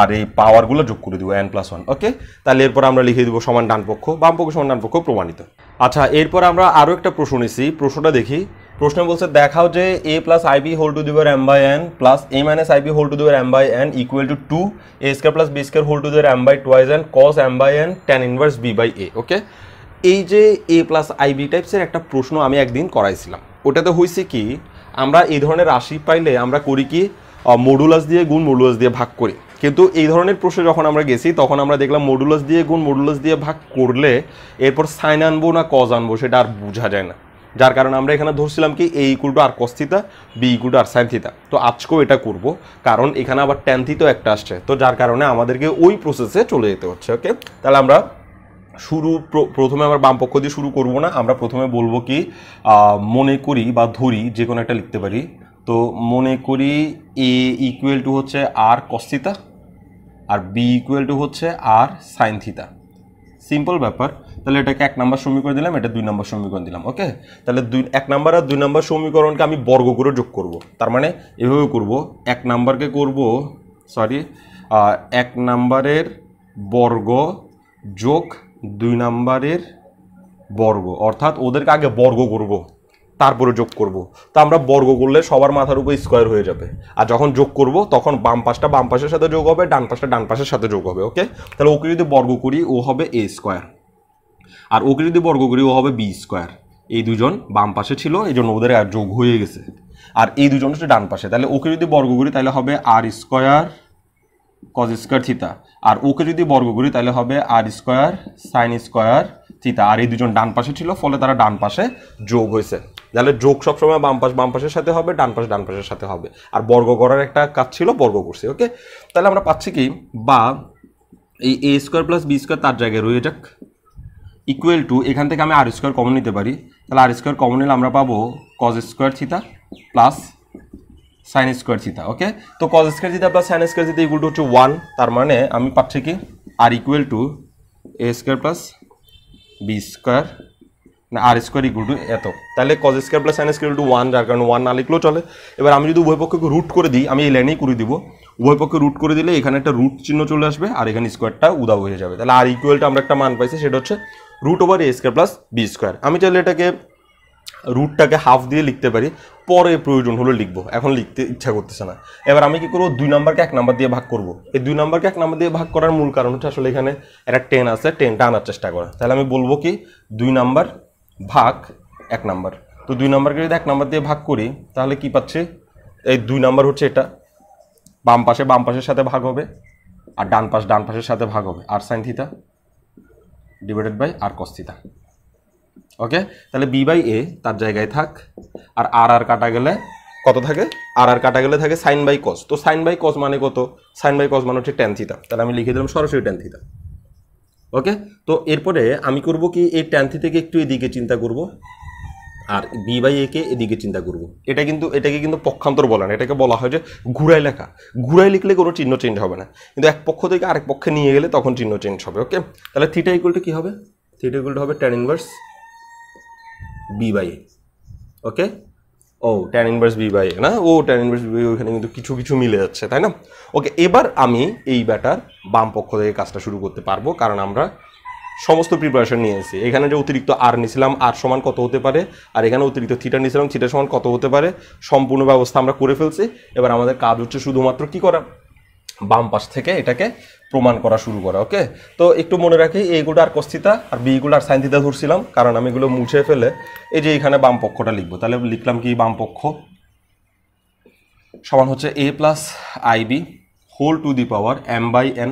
আর এই পাওয়ারগুলো যোগ করে দিব এন প্লাস ওয়ান ওকে তাহলে এরপর আমরা লিখে দেবো সমান ডানপক্ষ বামপক্ষ সমান ডানপক্ষ প্রমাণিত আচ্ছা এরপর আমরা আরও একটা প্রশ্ন নিছি প্রশ্নটা দেখি প্রশ্ন বলছে দেখাও যে a plus i b whole to দিবার m by n plus a minus i whole to দিবার m by n equal to two A square plus B square whole to দিবার m by twice n cos m by n tan inverse B by a okay এই যে এ প্লাস আইবি টাইপসের একটা প্রশ্ন আমি একদিন করাইছিলাম ওটাতে হয়েছে কি আমরা এই ধরনের রাশি পাইলে আমরা করি কি মডুলাস দিয়ে গুণ মডুলাস দিয়ে ভাগ করি কিন্তু এই ধরনের প্রশ্ন যখন আমরা গেছি তখন আমরা দেখলাম মডুলাস দিয়ে গুণ মডুলাস দিয়ে ভাগ করলে এরপর সাইন আনবো না কজ আনবো সেটা আর বোঝা যায় না যার কারণে আমরা এখানে ধরছিলাম কি a equal to r cos theta b equal to r sine theta তো আজকেও এটা করব কারণ এখানে আবার তো একটা আসছে তো যার কারণে আমাদেরকে ওই প্রসেসে চলে যেতে হচ্ছে ওকে তাহলে আমরা শুরু প্রথমে আমরা বামপক্ষ দিয়ে শুরু করব না আমরা প্রথমে বলবো কি মনে করি বা ধরি যে কোনো একটা লিখতে পারি তো মনে করি এ ইকুয়াল টু হচ্ছে আর কস্থিতা আর বি ইকুয়াল টু হচ্ছে আর সাইনথিতা সিম্পল ব্যাপার তাহলে এটাকে এক নাম্বার সমীকরণ দিলাম এটা দুই নাম্বার সমীকরণ দিলাম ওকে তাহলে দুই এক নাম্বার আর দুই নাম্বার সমীকরণকে আমি বর্গ করে যোগ করব তার মানে এভাবে করব এক নাম্বারকে করব সরি এক নাম্বারের বর্গ যোগ দুই নাম্বারের বর্গ অর্থাৎ ওদেরকে আগে বর্গ করব তারপরে যোগ করব। তো আমরা বর্গ করলে সবার মাথার উপর স্কোয়ার হয়ে যাবে আর যখন যোগ করব তখন বাম পাশটা বাম পাশের সাথে যোগ হবে ডান পাশটা ডান পাশের সাথে যোগ হবে ওকে তাহলে ওকে যদি বর্গ করি ও হবে এ স্কোয়ার আর ওকে যদি বর্গ করি ও হবে বি স্কোয়ার এই দুজন বাম পাশে ছিল এই জন্য ওদের আর যোগ হয়ে গেছে আর এই দুজন হচ্ছে ডান পাশে তাহলে ওকে যদি বর্গ করি তাহলে হবে আর স্কোয়ার কজ স্কোয়ার থিতা আর ওকে যদি বর্গ করি তাহলে হবে আর স্কোয়ার সাইন স্কোয়ার থিতা আর এই দুজন ডান পাশে ছিল ফলে তারা ডান পাশে যোগ হয়েছে তাহলে যোগ সবসময় বামপাশ বামপাশের সাথে হবে ডান পাশ ডান পাশের সাথে হবে আর বর্গ করার একটা কাজ ছিল বর্গ করছি ওকে তাহলে আমরা পাচ্ছি কি বা এই a square plus B square তার জায়গায় রয়ে যাক ইকুয়াল টু এখান থেকে আমি আর স্কোয়ার কমন নিতে পারি তাহলে আর স্কোয়ার কমন নিলে আমরা পাবো cos square theta plus sine square theta okay তো cos square theta plus sine square theta equal to হচ্ছে ওয়ান তার মানে আমি পাচ্ছি কি r equal to A square plus B square r square equal to এত তাহলে cos square plus sine square to one যার কারণে ওয়ান না লিখলেও চলে এবার আমি যদি উভয় পক্ষকে রুট করে দিই আমি এই লাইনেই করে দিব উভয় পক্ষে রুট করে দিলে এখানে একটা রুট চিহ্ন চলে আসবে আর এখানে স্কোয়ারটা উদাও হয়ে যাবে তাহলে আর ইকুয়ালটা আমরা একটা মান পাইছি সেটা হচ্ছে root over a square plus B square আমি চাইলে এটাকে রুটটাকে হাফ দিয়ে লিখতে পারি পরে প্রয়োজন হলো লিখবো এখন লিখতে ইচ্ছা করতেছে না এবার আমি কি করবো দুই নাম্বারকে এক নাম্বার দিয়ে ভাগ করব এই দুই নাম্বারকে এক নাম্বার দিয়ে ভাগ করার মূল কারণ হচ্ছে আসলে এখানে একটা টেন আছে টেনটা আনার চেষ্টা করা তাহলে আমি বলবো কি দুই নাম্বার ভাগ এক নাম্বার তো দুই নাম্বারকে যদি এক নাম্বার দিয়ে ভাগ করি তাহলে কি পাচ্ছে এই দুই নাম্বার হচ্ছে এটা বাম পাশে বাম পাশের সাথে ভাগ হবে আর ডান পাশ ডান পাশের সাথে ভাগ হবে r sine theta divided by r cos theta okay তাহলে বি বাই এ তার জায়গায় থাক আর আর আর কাটা গেলে কত থাকে আর আর কাটা গেলে থাকে সাইন বাই কস তো সাইন বাই কস মানে কত সাইন বাই কস মানে হচ্ছে টেন থিতা তাহলে আমি লিখে দিলাম সরাসরি টেন থিতা ওকে তো এরপরে আমি করব কি এই ট্যান থেকে একটু এদিকে চিন্তা করব আর বি বাই একে এদিকে চিন্তা করব এটা কিন্তু এটাকে কিন্তু পক্ষান্তর বলে না এটাকে বলা হয় যে ঘুরাই লেখা ঘুরাই লিখলে কোনো চিহ্ন চেঞ্জ হবে না কিন্তু এক পক্ষ থেকে আরেক পক্ষে নিয়ে গেলে তখন চিহ্ন চেঞ্জ হবে ওকে তাহলে থিটা ইকুলটা কী হবে থিটা ইকুয়ালটা হবে tan inverse B by a okay ও ট্যান ইনভার্স বি বাই না ও ট্যান ইনভার্স বি বাই ওইখানে কিন্তু কিছু কিছু মিলে যাচ্ছে তাই না ওকে এবার আমি এই ব্যাটার বাম পক্ষ থেকে কাজটা শুরু করতে পারবো কারণ আমরা সমস্ত প্রিপারেশন নিয়েছি এখানে যে অতিরিক্ত আর নিছিলাম আর সমান কত হতে পারে আর এখানে অতিরিক্ত থিটা নিছিলাম থিটা সমান কত হতে পারে সম্পূর্ণ ব্যবস্থা আমরা করে ফেলছি এবার আমাদের কাজ হচ্ছে শুধুমাত্র কি করা বাম পাশ থেকে এটাকে প্রমাণ করা শুরু করা ওকে তো একটু মনে রাখি এইগুলো আর কস্তিতা আর বিগুলো আর সাইনথিতা ধরছিলাম কারণ আমি এগুলো মুছে ফেলে এই যে এখানে বাম পক্ষটা লিখবো তাহলে লিখলাম কি বাম পক্ষ সমান হচ্ছে a plus i b whole to the power m by n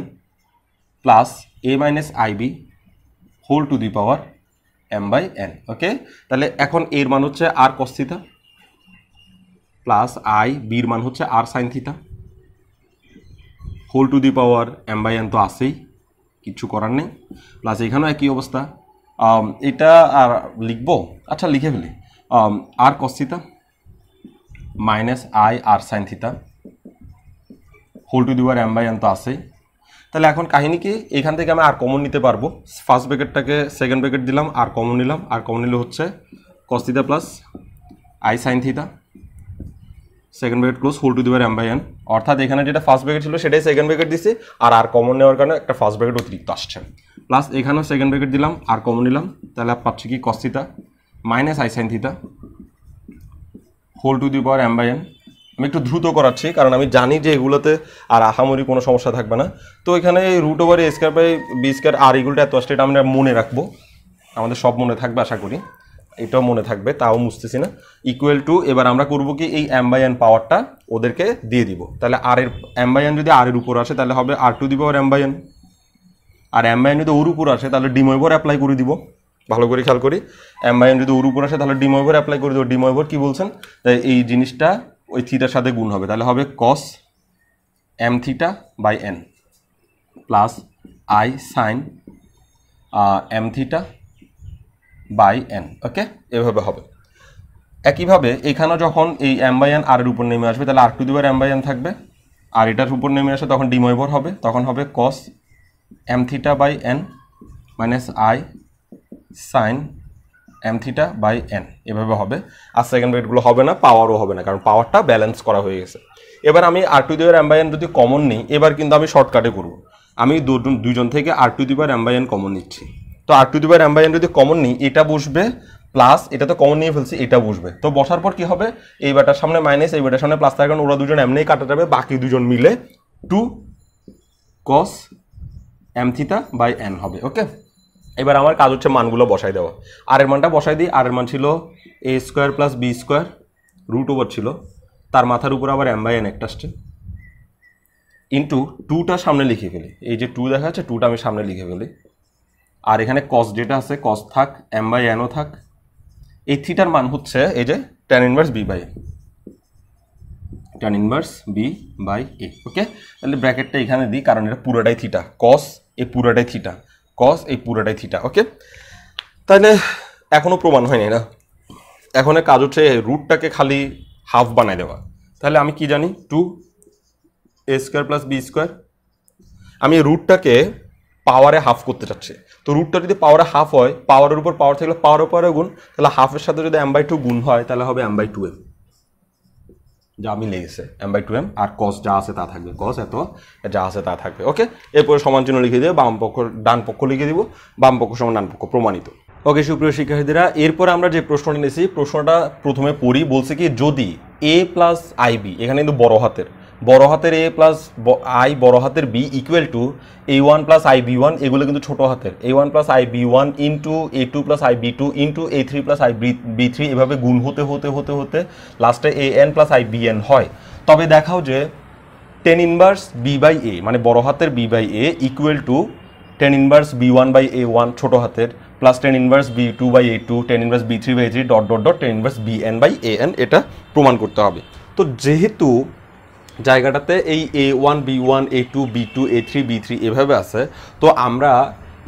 plus a minus i b whole to the power m by n okay তাহলে এখন এর মান হচ্ছে আর কস্তিতা প্লাস আই বির মান হচ্ছে r sine theta whole to the power m by n তো আসেই কিছু করার নেই প্লাস এখানেও একই অবস্থা um, এটা আর লিখব আচ্ছা লিখে ফেলি r cos theta minus i r sine theta whole to the power m by n তো আসেই তাহলে এখন কাহিনী কি এখান থেকে আমি আর কমন নিতে পারবো ফার্স্ট ব্র্যাকেটটাকে সেকেন্ড ব্র্যাকেট দিলাম আর কমন নিলাম আর কমন নিলে হচ্ছে cos theta plus I sine theta second bracket close whole to দিবার এম বাই এন অর্থাৎ এখানে যেটা ফার্স্ট ব্যাকেট ছিল সেটাই সেকেন্ড ব্যাকেট দিচ্ছে আর আর কমন নেওয়ার কারণে একটা ফার্স্ট ব্যাকেট অতিরিক্ত আসছে প্লাস এখানেও সেকেন্ড ব্যাকেট দিলাম আর কমন নিলাম তাহলে পাচ্ছি কি cos theta minus I sine theta whole to the power m by n আমি একটু দ্রুত করাচ্ছি কারণ আমি জানি যে এগুলোতে আর আহামরি কোনো সমস্যা থাকবে না তো এখানে root over a square by b square আর এগুলোটা এত আসলে এটা আমরা মনে রাখবো আমাদের সব মনে থাকবে আশা করি এটাও মনে থাকবে তাও মুছতেছি না ইকুয়াল টু এবার আমরা করব কি এই এম বাই এন পাওয়ারটা ওদেরকে দিয়ে দিব তাহলে আর এর এম বাই এন যদি আর এর উপর আসে তাহলে হবে আর টু দিব r m by n r m by n যদি ওর উপর আসে তাহলে ডিময়ভর অ্যাপ্লাই করে দিব ভালো করে খেয়াল করি এম বাই এন যদি ওর উপর আসে তাহলে ডিময়ভর অ্যাপ্লাই করে দেবো ডিময়ভর কি বলছেন তাই এই জিনিসটা ওই থিটার সাথে গুণ হবে তাহলে হবে cos m theta by n plus I sine m theta by n okay এভাবে হবে একইভাবে এখানেও যখন এই এম বাই এন আর এর উপর নেমে আসবে তাহলে আর টু দিবার এম বাই এন থাকবে আর এটার উপর নেমে আসে তখন ডিময়বর হবে তখন হবে cos m theta by n minus I sine m theta by n এভাবে হবে আর সেকেন্ড ব্রেডগুলো হবে না পাওয়ারও হবে না কারণ পাওয়ারটা ব্যালেন্স করা হয়ে গেছে এবার আমি আর টু দিবার এম বাই এন যদি কমন নিই এবার কিন্তু আমি শর্টকাটে করব আমি দুজন থেকে আর টু দিবার এম বাই এন কমন নিচ্ছি তো r to the by m by n যদি কমন নিই এটা বসবে প্লাস এটা তো কমন নিয়ে ফেলছি এটা বসবে তো বসার পর কি হবে এই বাটার সামনে মাইনাস এই বাটার সামনে প্লাস তার কারণ ওরা দুজন এমনিই কাটা যাবে বাকি দুজন মিলে two cos m theta by n হবে ওকে এবার আমার কাজ হচ্ছে মানগুলো বসাই দেওয়া আর এর মানটা বসাই দিই আর এর মান ছিল a square plus B square root over ছিল তার মাথার উপর আবার এম বাই এন একটা আসছে ইন্টু টুটা সামনে লিখে ফেলি এই যে টু দেখা যাচ্ছে টুটা আমি সামনে লিখে ফেলি আর এখানে কস যেটা আছে কস থাক এম বাই এনও থাক এই থিটার মান হচ্ছে এই যে tan inverse B by a tan inverse B by a okay তাহলে ব্র্যাকেটটা এখানে দিই কারণ এটা পুরোটাই থিটা কস এই পুরোটাই থিটা কস এই পুরোটাই থিটা ওকে তাহলে এখনও প্রমাণ হয়নি না এখন কাজ হচ্ছে রুটটাকে খালি হাফ বানায় দেওয়া তাহলে আমি কি জানি to A square plus B square আমি রুটটাকে পাওয়ারে হাফ করতে চাচ্ছে তো রুটটা যদি পাওয়ারে হাফ হয় পাওয়ারের উপর পাওয়ার থাকলে পাওয়ার উপরে গুণ তাহলে হাফের সাথে যদি এম বাই টু গুণ হয় তাহলে হবে এম বাই টু এম যা আমি লেগেছে এম বাই টু এম আর কস যা আছে তা থাকবে কস এত যা আছে তা থাকবে ওকে এরপরে সমান চিহ্ন লিখে দেবে বাম পক্ষ ডান পক্ষ লিখে দিব বাম পক্ষ সমান ডান পক্ষ প্রমাণিত ওকে সুপ্রিয় শিক্ষার্থীরা এরপর আমরা যে প্রশ্নটা নিয়েছি প্রশ্নটা প্রথমে পড়ি বলছে কি যদি এ প্লাস আইবি এখানে কিন্তু বড় হাতের বড় হাতের এ প্লাস আই বড় হাতের b equal to a one plus i b one এগুলো কিন্তু ছোটো হাতের a one plus i b one into a two plus i b two into a three plus i b three এভাবে গুণ হতে হতে হতে হতে লাস্টে a n plus i b n হয় তবে দেখাও যে tan inverse B by a মানে বড় হাতের b by a equal to tan inverse B one by a one ছোটো হাতের plus tan inverse B two by A two tan inverse b three by three dot dot dot tan inverse B N by A n এটা প্রমাণ করতে হবে তো যেহেতু জায়গাটাতে এই a one b one a two b two a three b three এভাবে আছে তো আমরা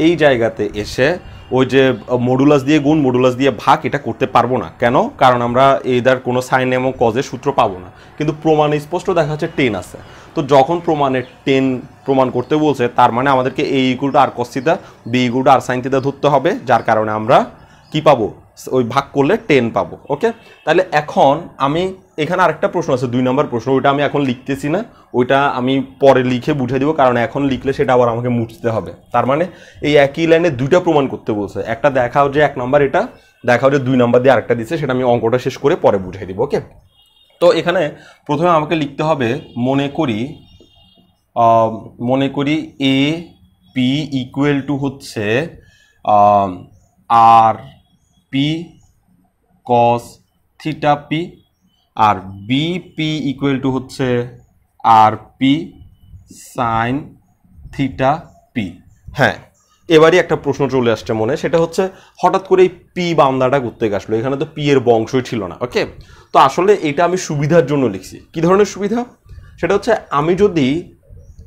এই জায়গাতে এসে ওই যে মডুলাস দিয়ে গুণ মডুলাস দিয়ে ভাগ এটা করতে পারবো না কেন কারণ আমরা এদার কোনো সাইন এবং কজের সূত্র পাবো না কিন্তু প্রমাণে স্পষ্ট দেখা যাচ্ছে টেন আছে তো যখন প্রমাণের টেন প্রমাণ করতে বলছে তার মানে আমাদেরকে a equal to r cos theta b equal to r sine theta ধরতে হবে যার কারণে আমরা কি পাবো ওই ভাগ করলে টেন পাবো ওকে তাহলে এখন আমি এখানে আরেকটা প্রশ্ন আছে দুই নম্বর প্রশ্ন ওইটা আমি এখন লিখতেছি না ওইটা আমি পরে লিখে বুঝে দেবো কারণ এখন লিখলে সেটা আবার আমাকে মুছতে হবে তার মানে এই একই লাইনে দুইটা প্রমাণ করতে বলছে একটা দেখাও যে এক নম্বর এটা দেখাও যে দুই নম্বর দিয়ে আরেকটা দিচ্ছে সেটা আমি অঙ্কটা শেষ করে পরে বুঝাই দিব ওকে তো এখানে প্রথমে আমাকে লিখতে হবে মনে করি মনে করি এ পি ইকুয়েল টু হচ্ছে r p cos theta p আর বিপি ইকুয়াল টু হচ্ছে r p sine theta p হ্যাঁ এবারই একটা প্রশ্ন চলে আসছে মনে সেটা হচ্ছে হঠাৎ করে এই পি বান্দাটা ঘুরতে আসলো এখানে তো পি এর বংশই ছিল না ওকে তো আসলে এটা আমি সুবিধার জন্য লিখছি কি ধরনের সুবিধা সেটা হচ্ছে আমি যদি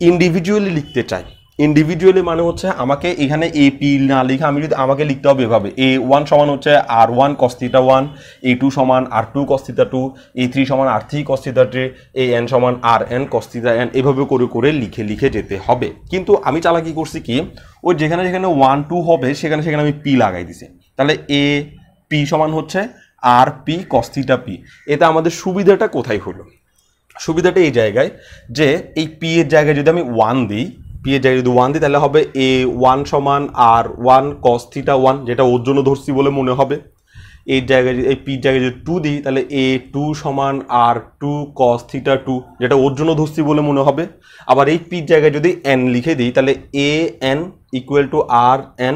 ইন্ডিভিজুয়ালি লিখতে চাই ইন্ডিভিজুয়ালি মানে হচ্ছে আমাকে এখানে এ পি না লিখে আমি যদি আমাকে লিখতে হবে এভাবে এ ওয়ান সমান হচ্ছে r one cos theta one a two সমান r two cos theta two a three সমান r three cos theta three a n সমান আর এন কস্তিতা এন এভাবে করে করে লিখে লিখে যেতে হবে কিন্তু আমি চালাকি করছি কি ওই যেখানে যেখানে ওয়ান টু হবে সেখানে সেখানে আমি পি লাগাই দিছি তাহলে এ পি সমান হচ্ছে আর পি কস্তিটা পি এতে আমাদের সুবিধাটা কোথায় হলো সুবিধাটা এই জায়গায় যে এই পি এর জায়গায় যদি আমি ওয়ান দিই পি এর জায়গায় যদি ওয়ান দিই তাহলে হবে এ ওয়ান সমান r one cos theta one যেটা ওর জন্য ধরছি বলে মনে হবে এর জায়গায় এই পির জায়গায় যদি টু দিই তাহলে এ টু সমান r two cos theta two যেটা ওর জন্য ধরছি বলে মনে হবে আবার এই পির জায়গায় যদি এন লিখে দিই তাহলে a n equal to r N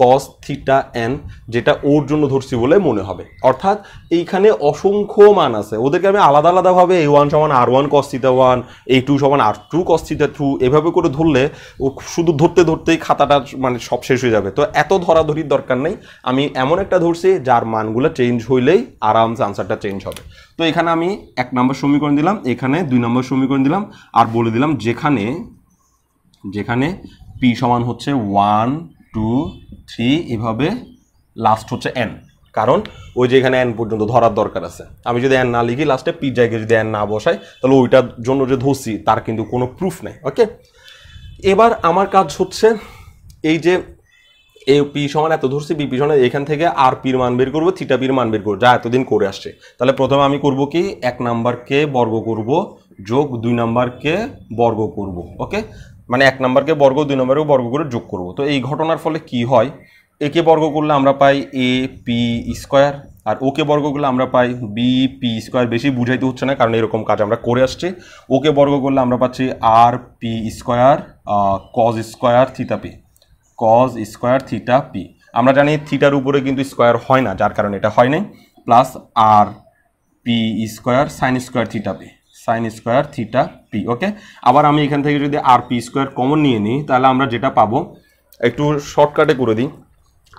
cos theta n যেটা ওর জন্য ধরছি বলে মনে হবে অর্থাৎ এইখানে অসংখ্য মান আছে ওদেরকে আমি আলাদা আলাদাভাবে এ ওয়ান সমান r one cos theta one a two সমান r two cos theta two এভাবে করে ধরলে ও শুধু ধরতে ধরতেই খাতাটা মানে সব শেষ হয়ে যাবে তো এত ধরাধরির দরকার নেই আমি এমন একটা ধরছি যার মানগুলো চেঞ্জ হইলেই আরামসে আনসারটা চেঞ্জ হবে তো এখানে আমি এক নম্বর সমীকরণ দিলাম এখানে দুই নম্বর সমীকরণ দিলাম আর বলে দিলাম যেখানে যেখানে পি সমান হচ্ছে ওয়ান টু থ্রি এভাবে লাস্ট হচ্ছে এন কারণ ওই যে এখানে এন পর্যন্ত ধরার দরকার আছে আমি যদি এন না লিখি লাস্টে পি জায়গায় যদি এন না বসাই তাহলে ওইটার জন্য যে ধরছি তার কিন্তু কোনো প্রুফ নেই ওকে এবার আমার কাজ হচ্ছে এই যে এ পি সমান এত ধরছি বিপি সমান এখান থেকে আর পির মান বের করবো থিটা পির মান বের করবো যা এতদিন করে আসছে তাহলে প্রথমে আমি করব কি এক নাম্বারকে বর্গ করব যোগ দুই নাম্বারকে বর্গ করব ওকে মানে এক নম্বরকে বর্গ দুই নম্বরেও বর্গ করে যোগ করব তো এই ঘটনার ফলে কি হয় একে বর্গ করলে আমরা পাই এ পি স্কোয়ার আর ওকে বর্গ করলে আমরা পাই বি পি স্কোয়ার বেশি বুঝাইতে হচ্ছে না কারণ এরকম কাজ আমরা করে আসছি ওকে বর্গ করলে আমরা পাচ্ছি r p square cos square theta p cos square theta p আমরা জানি থিটার উপরে কিন্তু স্কোয়ার হয় না যার কারণে এটা হয় নাই plus r p square sine square theta p sine square theta p okay আবার আমি এখান থেকে যদি আর পি স্কোয়ার কমন নিয়ে নিই তাহলে আমরা যেটা পাবো একটু শর্টকাটে করে দিই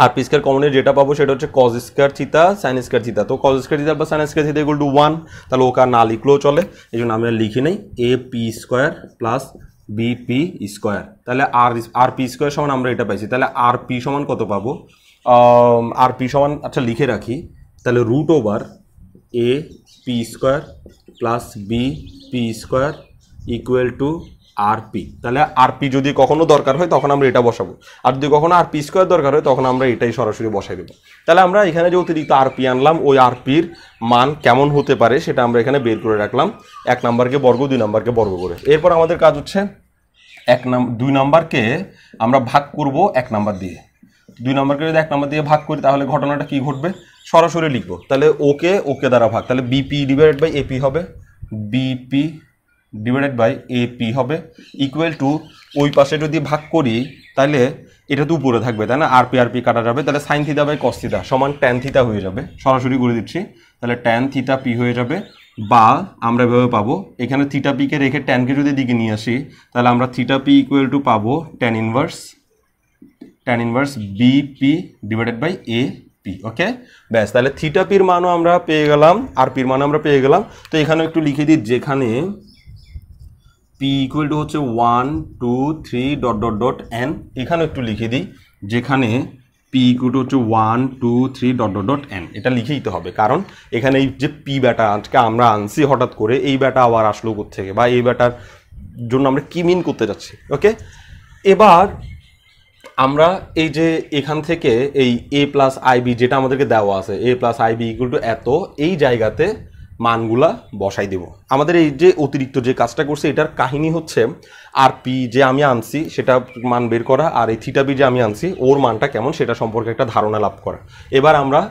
আর পি স্কোয়ার কমনের যেটা পাবো সেটা হচ্ছে cos square theta sine square theta তো কজ স্কোয়ার থিতা বা sine square theta equal to one তাহলে ওকে না লিখলেও চলে এই জন্য আমরা লিখি নেই a P square plus b p square তাহলে আর আর পি স্কোয়ার সমান আমরা এটা পাইছি তাহলে আর পি সমান কত পাবো আর পি সমান আচ্ছা লিখে রাখি তাহলে root over a P square plus b p square equal to r p তাহলে আরপি যদি কখনো দরকার হয় তখন আমরা এটা বসাবো আর যদি কখনো আরপি স্কোয়ার দরকার হয় তখন আমরা এটাই সরাসরি বসাই দেবো তাহলে আমরা এখানে যে অতিরিক্ত আরপি আনলাম ওই আরপির মান কেমন হতে পারে সেটা আমরা এখানে বের করে রাখলাম এক নাম্বারকে বর্গ দুই নাম্বারকে বর্গ করে এরপর আমাদের কাজ হচ্ছে এক নাম দুই নাম্বারকে আমরা ভাগ করব এক নাম্বার দিয়ে দুই নাম্বারকে যদি এক নাম্বার দিয়ে ভাগ করি তাহলে ঘটনাটা কি ঘটবে সরাসরি লিখবো তাহলে ওকে ওকে দ্বারা ভাগ তাহলে বিপি ডিভাইডেড বাই এপি হবে b p divided by A p হবে ইকুয়াল টু ওই পাশে যদি ভাগ করি তাহলে এটা তো উপরে থাকবে তাই না আর পি আর পি কাটা যাবে তাহলে সাইন থিতা বাই কস থিতা সমান ট্যান থিতা হয়ে যাবে সরাসরি করে দিচ্ছি তাহলে ট্যান থিতা পি হয়ে যাবে বা আমরা এভাবে পাবো এখানে থিটা পিকে রেখে ট্যানকে যদি দিকে নিয়ে আসি তাহলে আমরা থিটা পি ইকুয়াল টু পাবো tan inverse tan inverse B p divided by A p okay ব্যাস তাহলে থিটা পির মানও আমরা পেয়ে গেলাম আর পির মানও আমরা পেয়ে গেলাম তো এখানেও একটু লিখে দিই যেখানে পি ইকুয়াল টু হচ্ছে one two three dot dot dot n এখানে একটু লিখে দিই যেখানে পি ইকুয়াল টু হচ্ছে one two three dot dot dot n এটা লিখেই তো হবে কারণ এখানে এই যে পি ব্যাটা আজকে আমরা আনছি হঠাৎ করে এই ব্যাটা আবার আসলো থেকে বা এই ব্যাটার জন্য আমরা কি মিন করতে যাচ্ছি ওকে এবার আমরা এই যে এখান থেকে এই এ প্লাস আইবি যেটা আমাদেরকে দেওয়া আছে a plus i b equal to এত এই জায়গাতে মানগুলা বসাই দেব আমাদের এই যে অতিরিক্ত যে কাজটা করছে এটার কাহিনী হচ্ছে আর পি যে আমি আনছি সেটা মান বের করা আর এই থিটা বি যে আমি আনছি ওর মানটা কেমন সেটা সম্পর্কে একটা ধারণা লাভ করা এবার আমরা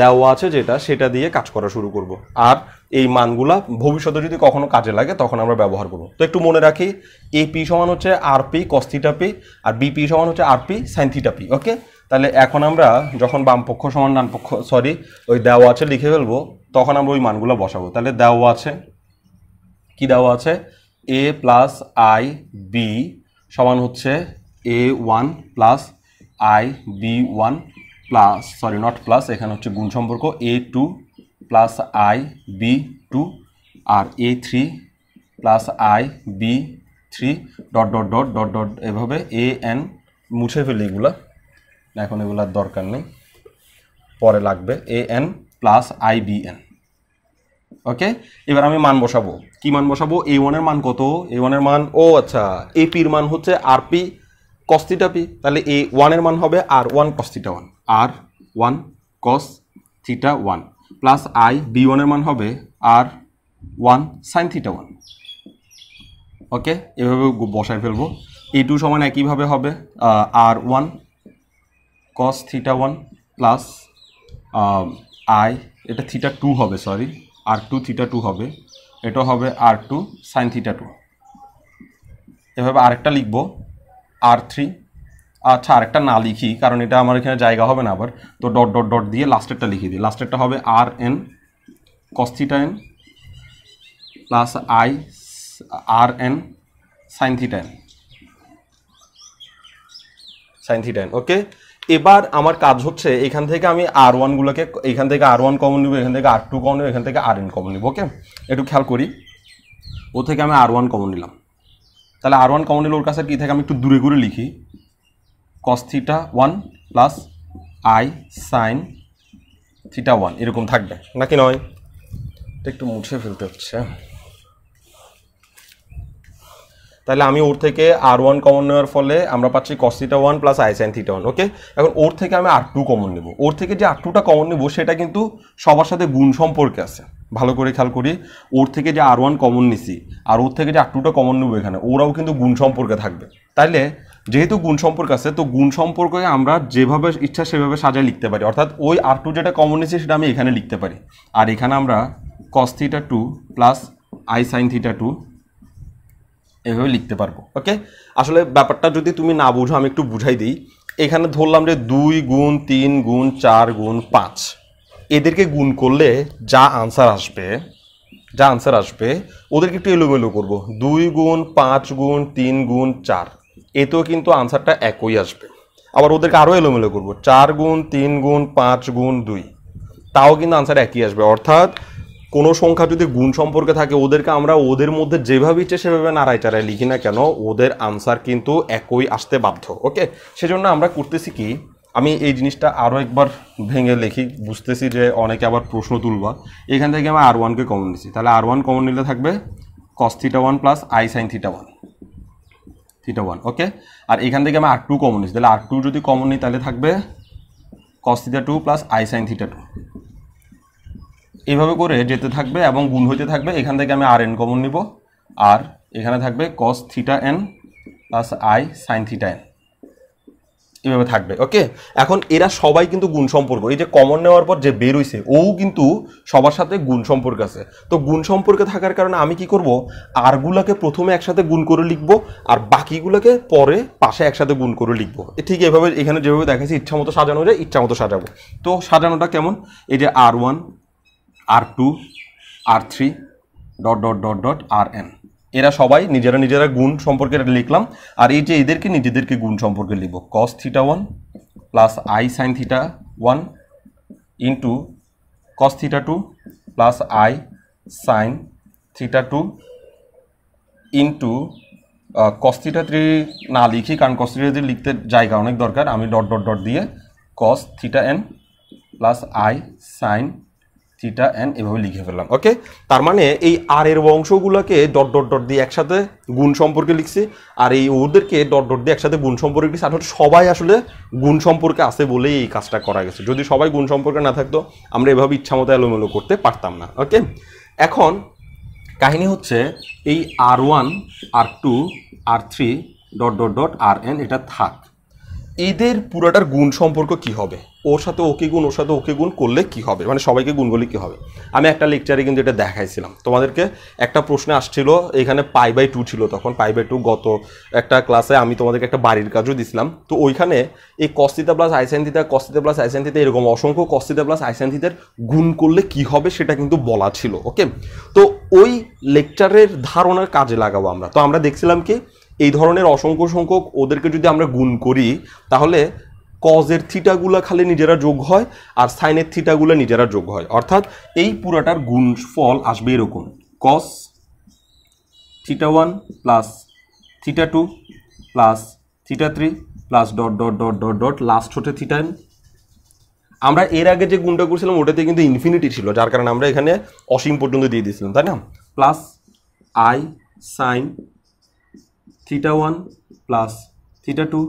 দেওয়া আছে যেটা সেটা দিয়ে কাজ করা শুরু করব আর এই মানগুলা ভবিষ্যতে যদি কখনো কাজে লাগে তখন আমরা ব্যবহার করব তো একটু মনে রাখি এ পি সমান হচ্ছে আর পি কস্থিটা পি আর বিপি সমান হচ্ছে আর পি সাইনথিটা পি ওকে তাহলে এখন আমরা যখন বামপক্ষ সমান ডানপক্ষ সরি ওই দেওয়া আছে লিখে ফেলবো তখন আমরা ওই মানগুলো বসাবো তাহলে দেওয়া আছে কি দেওয়া আছে এ প্লাস আই বি সমান হচ্ছে a one plus i b one plus sorry not plus এখানে হচ্ছে গুণ সম্পর্ক a two plus i b two আর a three plus i b three dot dot dot dot dot এভাবে এ এন মুছে ফেলি এগুলা এখন এগুলার দরকার নেই পরে লাগবে a n plus i b n okay এবার আমি মান বসাবো কি মান বসাবো এ ওয়ানের মান কত এ ওয়ানের মান ও আচ্ছা এ পির মান হচ্ছে আর পি কস্তিটা পি তাহলে এ ওয়ানের মান হবে r one cos theta one r one cos theta one plus i b ওয়ানের মান হবে r one sine theta one okay এভাবে বসায় ফেলবো এ টু সমান একইভাবে হবে r one cos theta one plus i এটা থিটা টু হবে sorry r two theta two হবে এটা হবে r two sine theta two এভাবে আরেকটা লিখবো আর থ্রি আচ্ছা আরেকটা না লিখি কারণ এটা আমার এখানে জায়গা হবে না আবার তো ডট ডট ডট দিয়ে লাস্টেরটা লিখিয়ে দিই লাস্টেরটা হবে r n cos theta n plus i r n sine theta n sine theta N okay এবার আমার কাজ হচ্ছে এখান থেকে আমি আর ওয়ানগুলোকে এখান থেকে আর ওয়ান কমন নিব এখান থেকে আর টু কমন নিব এখান থেকে আর এন কমন নিব ওকে একটু খেয়াল করি ও থেকে আমি আর ওয়ান কমন নিলাম তাহলে আর ওয়ান কমন নিলে ওর কাছে কী থেকে আমি একটু দূরে করে লিখি cos theta one plus I sine theta one এরকম থাকবে নাকি নয় এটা একটু মুছে ফেলতে হচ্ছে তাহলে আমি ওর থেকে আর ওয়ান কমন নেওয়ার ফলে আমরা পাচ্ছি cos theta one plus i sine theta one okay এখন ওর থেকে আমি আর টু কমন নেব ওর থেকে যে আর টুটা কমন নেব সেটা কিন্তু সবার সাথে গুণ সম্পর্কে আছে ভালো করে খেয়াল করি ওর থেকে যে আর ওয়ান কমন নিছি আর ওর থেকে যে আর টুটা কমন নেবো এখানে ওরাও কিন্তু গুণ সম্পর্কে থাকবে তাইলে যেহেতু গুণ সম্পর্ক আছে তো গুণ সম্পর্কে আমরা যেভাবে ইচ্ছা সেভাবে সাজায় লিখতে পারি অর্থাৎ ওই আর টু যেটা কমন নিছি সেটা আমি এখানে লিখতে পারি আর এখানে আমরা cos theta two plus I sine theta two এভাবে লিখতে পারবো ওকে আসলে ব্যাপারটা যদি তুমি না বুঝো আমি একটু বুঝাই দিই এখানে ধরলাম যে দুই গুণ তিন গুণ চার গুণ পাঁচ এদেরকে গুণ করলে যা আনসার আসবে যা আনসার আসবে ওদেরকে একটু এলোমেলো করব দুই গুণ পাঁচ গুণ তিন গুণ চার এতেও কিন্তু আনসারটা একই আসবে আবার ওদেরকে আরও এলোমেলো করব চার গুণ তিন গুণ পাঁচ গুণ দুই তাও কিন্তু আনসার একই আসবে অর্থাৎ কোনো সংখ্যা যদি গুণ সম্পর্কে থাকে ওদেরকে আমরা ওদের মধ্যে যেভাবে ইচ্ছে সেভাবে নাড়াই টাড়াই লিখি না কেন ওদের আনসার কিন্তু একই আসতে বাধ্য ওকে সেজন্য আমরা করতেছি কি আমি এই জিনিসটা আরও একবার ভেঙে লিখি বুঝতেছি যে অনেকে আবার প্রশ্ন তুলবা এখান থেকে আমি আর ওয়ানকে কমন নিচ্ছি তাহলে আর ওয়ান কমন নিলে থাকবে cos theta one plus I sine theta one theta one okay আর এখান থেকে আমি আর টু কমন নিচ্ছি তাহলে আর টু যদি কমন নিই তাহলে থাকবে cos theta two plus I sine theta two এইভাবে করে যেতে থাকবে এবং গুণ হইতে থাকবে এখান থেকে আমি আর এন কমন নিব আর এখানে থাকবে cos theta N plus I sine theta n এভাবে থাকবে ওকে এখন এরা সবাই কিন্তু গুণ সম্পর্ক এই যে কমন নেওয়ার পর যে বের হয়েছে ও কিন্তু সবার সাথে গুণ সম্পর্ক আছে তো গুণ সম্পর্কে থাকার কারণে আমি কি করব আরগুলাকে প্রথমে একসাথে গুণ করে লিখব আর বাকিগুলোকে পরে পাশে একসাথে গুণ করে লিখব ঠিক এভাবে এখানে যেভাবে দেখাচ্ছি ইচ্ছা মতো সাজানো যায় ইচ্ছা মতো সাজাবো তো সাজানোটা কেমন এই যে আর ওয়ান আর two r three dot dot dot dot আর এন এরা সবাই নিজেরা নিজেরা গুণ সম্পর্কে লিখলাম আর এই যে এদেরকে নিজেদেরকে গুণ সম্পর্কে লিখব cos theta one plus I sine theta one into cos theta two plus I sine theta two into cos theta three না লিখি কারণ cos থিটা লিখতে জায়গা অনেক দরকার আমি ডট ডট ডট দিয়ে cos theta N plus I sine theta n এভাবে লিখে ফেললাম ওকে তার মানে এই আর এর অংশগুলোকে ডট ডট ডট দিয়ে একসাথে গুণ সম্পর্কে লিখছি আর এই ওদেরকে ডট ডট দিয়ে একসাথে গুণ সম্পর্কে লিখছি আসলে সবাই আসলে গুণ সম্পর্কে আছে বলেই এই কাজটা করা গেছে যদি সবাই গুণ সম্পর্কে না থাকতো আমরা এভাবে ইচ্ছামতো এলোমেলো করতে পারতাম না ওকে এখন কাহিনী হচ্ছে এই আর ওয়ান আর two r three dot dot dot আর এন এটা থাক এদের পুরোটার গুণ সম্পর্ক কি হবে ওর সাথে ওকে গুণ ওর সাথে ওকে গুণ করলে কি হবে মানে সবাইকে গুণগুলি কি হবে আমি একটা লেকচারে কিন্তু এটা দেখাইছিলাম তোমাদেরকে একটা প্রশ্নে আসছিল এখানে পাই বাই টু ছিল তখন পাই বাই টু গত একটা ক্লাসে আমি তোমাদেরকে একটা বাড়ির কাজও দিছিলাম তো ওইখানে এই কস্তিতা প্লাস আইসেন্থিতা কস্তিতা প্লাস আইসেন্থিতা এরকম অসংখ্য কস্তিতা প্লাস আইসেন্থিতার গুণ করলে কি হবে সেটা কিন্তু বলা ছিল ওকে তো ওই লেকচারের ধারণার কাজে লাগাবো আমরা তো আমরা দেখছিলাম কি এই ধরনের অসংখ্য সংখ্যক ওদেরকে যদি আমরা গুণ করি তাহলে কজের থিটাগুলা খালি নিজেরা যোগ হয় আর সাইনের থিটাগুলা নিজেরা যোগ হয় অর্থাৎ এই পুরাটার ফল আসবে এরকম cos theta one plus theta two plus theta three plus dot dot dot dot dot last হতে থিটা আমরা এর আগে যে গুণটা করছিলাম ওটাতে কিন্তু ইনফিনিটি ছিল যার কারণে আমরা এখানে অসীম পর্যন্ত দিয়ে দিয়েছিলাম তাই না plus I sine theta one plus theta two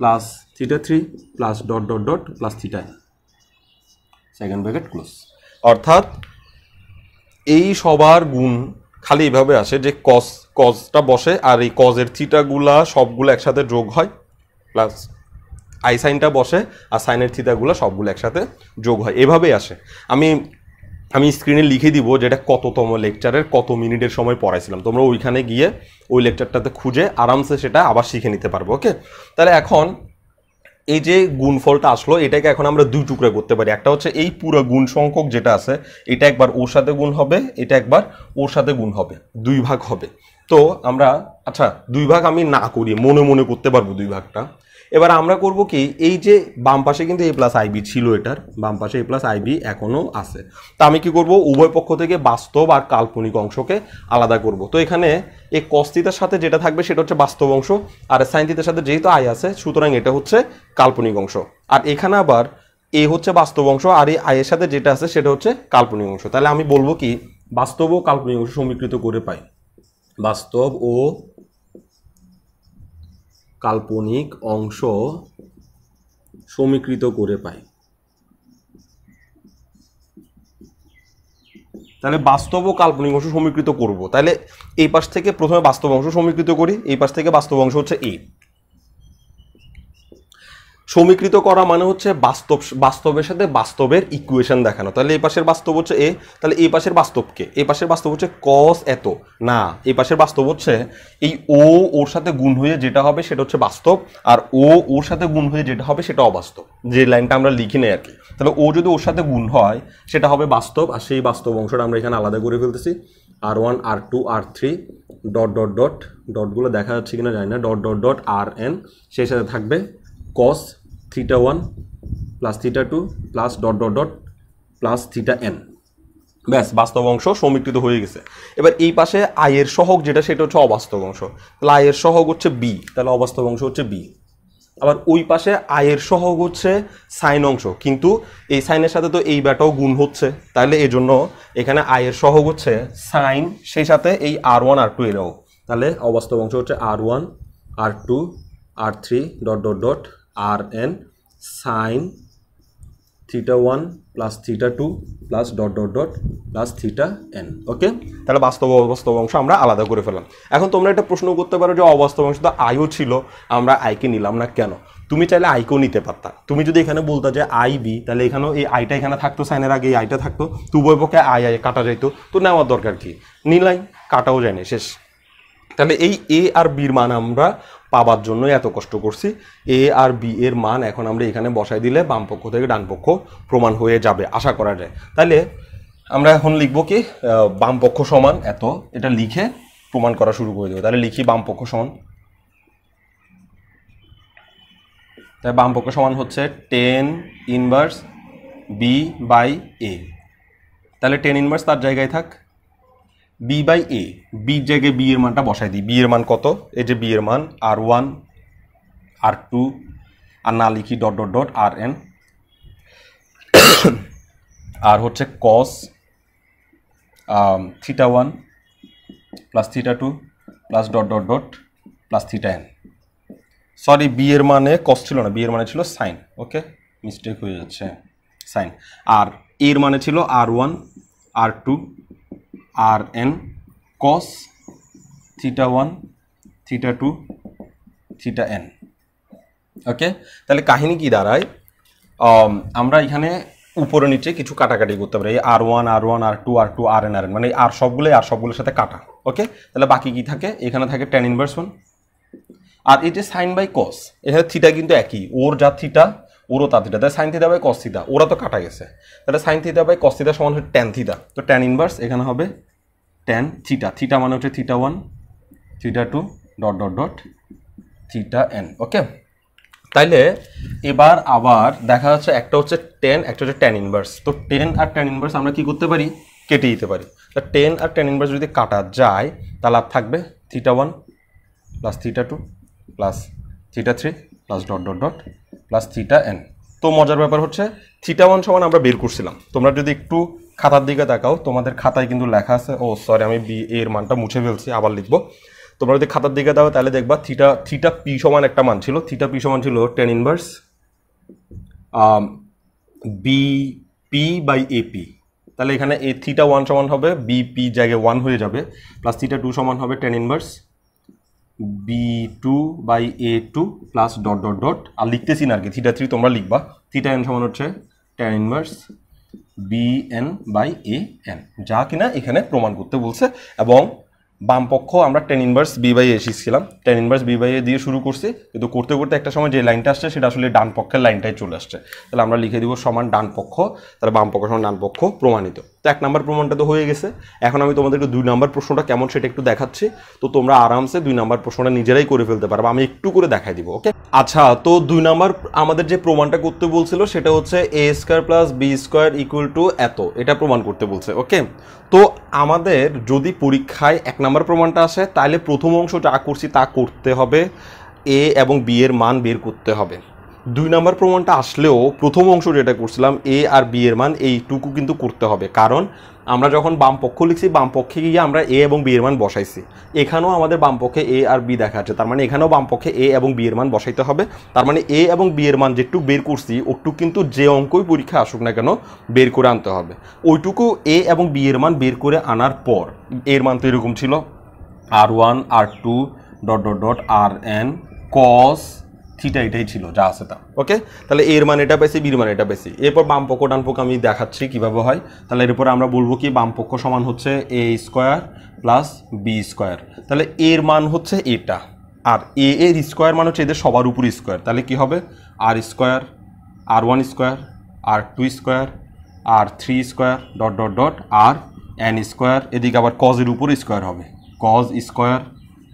plus theta three plus dot dot dot plus theta second bracket close অর্থাৎ এই সবার গুণ খালি এভাবে আসে যে কস কজটা বসে আর এই কজের থিটাগুলা সবগুলো একসাথে যোগ হয় প্লাস আই সাইনটা বসে আর সাইনের থিতাগুলো সবগুলো একসাথে যোগ হয় এভাবেই আসে আমি আমি স্ক্রিনে লিখে দিব যেটা কততম লেকচারের কত মিনিটের সময় পড়াইছিলাম তোমরা ওইখানে গিয়ে ওই লেকচারটাতে খুঁজে আরামসে সেটা আবার শিখে নিতে পারবো ওকে তাহলে এখন এই যে গুণফলটা আসলো এটাকে এখন আমরা দুই টুকরা করতে পারি একটা হচ্ছে এই পুরো গুণ সংখ্যক যেটা আছে এটা একবার ওর সাথে গুণ হবে এটা একবার ওর সাথে গুণ হবে দুই ভাগ হবে তো আমরা আচ্ছা দুই ভাগ আমি না করি মনে মনে করতে পারবো দুই ভাগটা এবার আমরা করব কি এই যে বাম পাশে কিন্তু এ প্লাস আইবি ছিল এটার বাম পাশে এ প্লাস আইবি এখনও আছে তা আমি কি করব উভয় পক্ষ থেকে বাস্তব আর কাল্পনিক অংশকে আলাদা করব তো এখানে এই কস্তিতার সাথে যেটা থাকবে সেটা হচ্ছে বাস্তব অংশ আর সাইনতিতার সাথে যেহেতু আই আছে সুতরাং এটা হচ্ছে কাল্পনিক অংশ আর এখানে আবার এ হচ্ছে বাস্তব অংশ আর এই আয়ের সাথে যেটা আছে সেটা হচ্ছে কাল্পনিক অংশ তাহলে আমি বলবো কি বাস্তব ও কাল্পনিক অংশ সমীকৃত করে পাই বাস্তব ও কাল্পনিক অংশ সমীকৃত করে পাই তাহলে বাস্তব ও কাল্পনিক অংশ সমীকৃত করব তাহলে এই পাশ থেকে প্রথমে বাস্তব অংশ সমীকৃত করি এই পাশ থেকে বাস্তব অংশ হচ্ছে এ সমীকৃত করা মানে হচ্ছে বাস্তব বাস্তবের সাথে বাস্তবের ইকুয়েশন দেখানো তাহলে এই পাশের বাস্তব হচ্ছে এ তাহলে এই পাশের বাস্তবকে এই পাশের বাস্তব হচ্ছে কস এত না এই পাশের বাস্তব হচ্ছে এই ও ওর সাথে গুণ হয়ে যেটা হবে সেটা হচ্ছে বাস্তব আর ও ওর সাথে গুণ হয়ে যেটা হবে সেটা অবাস্তব যে লাইনটা আমরা লিখি নেই আর কি তাহলে ও যদি ওর সাথে গুণ হয় সেটা হবে বাস্তব আর সেই বাস্তব অংশটা আমরা এখানে আলাদা করে ফেলতেছি আর ওয়ান আর two r three dot dot dot ডটগুলো দেখা যাচ্ছে কিনা জানি না ডট ডট ডট আর এন সেই সাথে থাকবে cos theta one plus theta two plus dot dot dot plus theta n ব্যাস বাস্তব অংশ সমীকৃত হয়ে গেছে এবার এই পাশে আয়ের সহক যেটা সেটা হচ্ছে অবাস্তব অংশ তাহলে আয়ের সহক হচ্ছে বি তাহলে অবাস্তব অংশ হচ্ছে বি আবার ওই পাশে আয়ের সহক হচ্ছে সাইন অংশ কিন্তু এই সাইনের সাথে তো এই ব্যাটাও গুণ হচ্ছে তাহলে এই জন্য এখানে আয়ের সহক হচ্ছে সাইন সেই সাথে এই আর ওয়ান আর টু এরাও তাহলে অবাস্তব অংশ হচ্ছে আর ওয়ান আর two r three dot dot dot আর n sine theta one plus theta two plus dot dot dot plus theta N okay তাহলে বাস্তব অবাস্তব অংশ আমরা আলাদা করে ফেলাম এখন তোমরা একটা প্রশ্ন করতে পারো যে অবাস্তব অংশ তো আইও ছিল আমরা আইকে নিলাম না কেন তুমি চাইলে আইকেও নিতে পারতা তুমি যদি এখানে বলতা যে আই বি তাহলে এখানেও এই আইটা এখানে থাকতো সাইনের আগে এই আইটা থাকতো তু বই পক্ষে আই আই কাটা যাইতো তো নেওয়ার দরকার কি নিলাই কাটাও যায় না শেষ তাহলে এই এ আর বির মান আমরা পাবার জন্য এত কষ্ট করছি এ আর বি এর মান এখন আমরা এখানে বসাই দিলে বাম পক্ষ থেকে ডান পক্ষ প্রমাণ হয়ে যাবে আশা করা যায় তাহলে আমরা এখন লিখব কি বাম পক্ষ সমান এত এটা লিখে প্রমাণ করা শুরু করে দেবো তাহলে লিখি বাম পক্ষ সমান তাই বাম পক্ষ সমান হচ্ছে tan inverse B by a তাহলে টেন ইনভার্স তার জায়গায় থাক বি বাই এ বি জায়গায় বি এর মানটা বসাই দিই বি এর মান কত এই যে বি এর মান আর ওয়ান আর টু আর না লিখি ডট ডট ডট আর এন আর হচ্ছে cos theta one plus theta two plus dot dot dot plus theta n sorry b এর মানে কস ছিল না বি এর মানে ছিল সাইন ওকে মিস্টেক হয়ে যাচ্ছে সাইন আর এর মানে ছিল আর ওয়ান আর two r N cos theta one theta two theta N okay তাহলে কাহিনী কি দাঁড়ায় um, আমরা এখানে উপরে নিচে কিছু কাটাকাটি করতে পারি এই আর ওয়ান আর ওয়ান আর two r two r n আর এন মানে আর সবগুলোই আর সবগুলোর সাথে কাটা ওকে তাহলে বাকি কি থাকে এখানে থাকে টেন ইনভার্স ওয়ান আর এই যে সাইন বাই কস এখানে থিটা কিন্তু একই ওর যা থিটা ওরও তা থিটা তাহলে সাইন থিতা বাই কস্তিতা ওরা তো কাটা গেছে তাহলে সাইন থিতা বাই কস্তিতা সমান হচ্ছে ট্যান থিতা তো ট্যান ইনভার্স এখানে হবে ট্যান থিটা থিটা মানে হচ্ছে theta one theta two dot dot dot theta N okay তাইলে এবার আবার দেখা যাচ্ছে একটা হচ্ছে টেন একটা হচ্ছে টেন ইনভার্স তো টেন আর টেন ইনভার্স আমরা কি করতে পারি কেটে দিতে পারি তা টেন আর টেন ইনভার্স যদি কাটা যায় তাহলে আর থাকবে theta one plus theta two plus theta three plus dot dot dot plus theta N তো মজার ব্যাপার হচ্ছে থিটা ওয়ান সমান আমরা বের করছিলাম তোমরা যদি একটু খাতার দিকে তাকাও তোমাদের খাতায় কিন্তু লেখা আছে ও সরি আমি বি এর মানটা মুছে ফেলছি আবার লিখবো তোমরা যদি খাতার দিকে দাও তাহলে দেখবা থিটা থিটা পি সমান একটা মান ছিল থিটা পি সমান ছিল tan inverse B P by A P তাহলে এখানে এ থিটা ওয়ান সমান হবে বি পি জায়গায় ওয়ান হয়ে যাবে প্লাস থিটা টু সমান হবে tan inverse B two by A two plus dot dot dot আর লিখতেছি না আর কি থিটা থ্রি তোমরা লিখবা থিটা এন সমান হচ্ছে tan inverse B N by A N যা কিনা এখানে প্রমাণ করতে বলছে এবং বাম পক্ষ আমরা tan inverse B by A শিখছিলাম tan inverse B by A দিয়ে শুরু করছি কিন্তু করতে করতে একটা সময় যে লাইনটা আসছে সেটা আসলে ডান পক্ষের লাইনটাই চলে আসছে তাহলে আমরা লিখে দিব সমান ডান পক্ষ তাহলে বাম পক্ষ সমান ডান পক্ষ প্রমাণিত তো এক নাম্বার প্রমাণটা তো হয়ে গেছে এখন আমি তোমাদেরকে দুই নাম্বার প্রশ্নটা কেমন সেটা একটু দেখাচ্ছি তো তোমরা আরামসে দুই নাম্বার প্রশ্নটা নিজেরাই করে ফেলতে পারবে আমি একটু করে দেখাই দিব ওকে আচ্ছা তো দুই নাম্বার আমাদের যে প্রমাণটা করতে বলছিল সেটা হচ্ছে A square plus B square equal to এত এটা প্রমাণ করতে বলছে ওকে তো আমাদের যদি পরীক্ষায় এক নাম্বার প্রমাণটা আসে তাহলে প্রথম অংশ যা করছি তা করতে হবে এ এবং বি এর মান বের করতে হবে দুই নাম্বার প্রমাণটা আসলেও প্রথম অংশ যেটা করছিলাম এ আর বি এর মান এইটুকু কিন্তু করতে হবে কারণ আমরা যখন বামপক্ষ লিখছি বামপক্ষে গিয়ে আমরা এ এবং বি এর মান বসাইছি এখানেও আমাদের বামপক্ষে এ আর বি দেখা যাচ্ছে তার মানে এখানেও বামপক্ষে এ এবং বি এর মান বসাইতে হবে তার মানে এ এবং বি এর মান যেটুকু বের করছি ওটুক কিন্তু যে অঙ্কই পরীক্ষা আসুক না কেন বের করে আনতে হবে ওইটুকু এ এবং বি এর মান বের করে আনার পর এর মান তো এরকম ছিল আর ওয়ান আর টু ডট ডট ডট আর এন কস থিটা এটাই ছিল যা আছে তা ওকে তাহলে এর মানে এটা পাইছি বির মানে এটা পাইছি এরপর বাম পক্ষ ডান পক্ষ আমি দেখাচ্ছি কিভাবে হয় তাহলে এরপর আমরা বলবো কি বাম পক্ষ সমান হচ্ছে A square plus B square তাহলে এর মান হচ্ছে এটা আর এ এর স্কোয়ার মান হচ্ছে এদের সবার উপর স্কোয়ার তাহলে কি হবে আর square R one square R two square R three square dot dot dot আর এন স্কোয়ার এদিকে আবার কজের উপর স্কোয়ার হবে কজ স্কোয়ার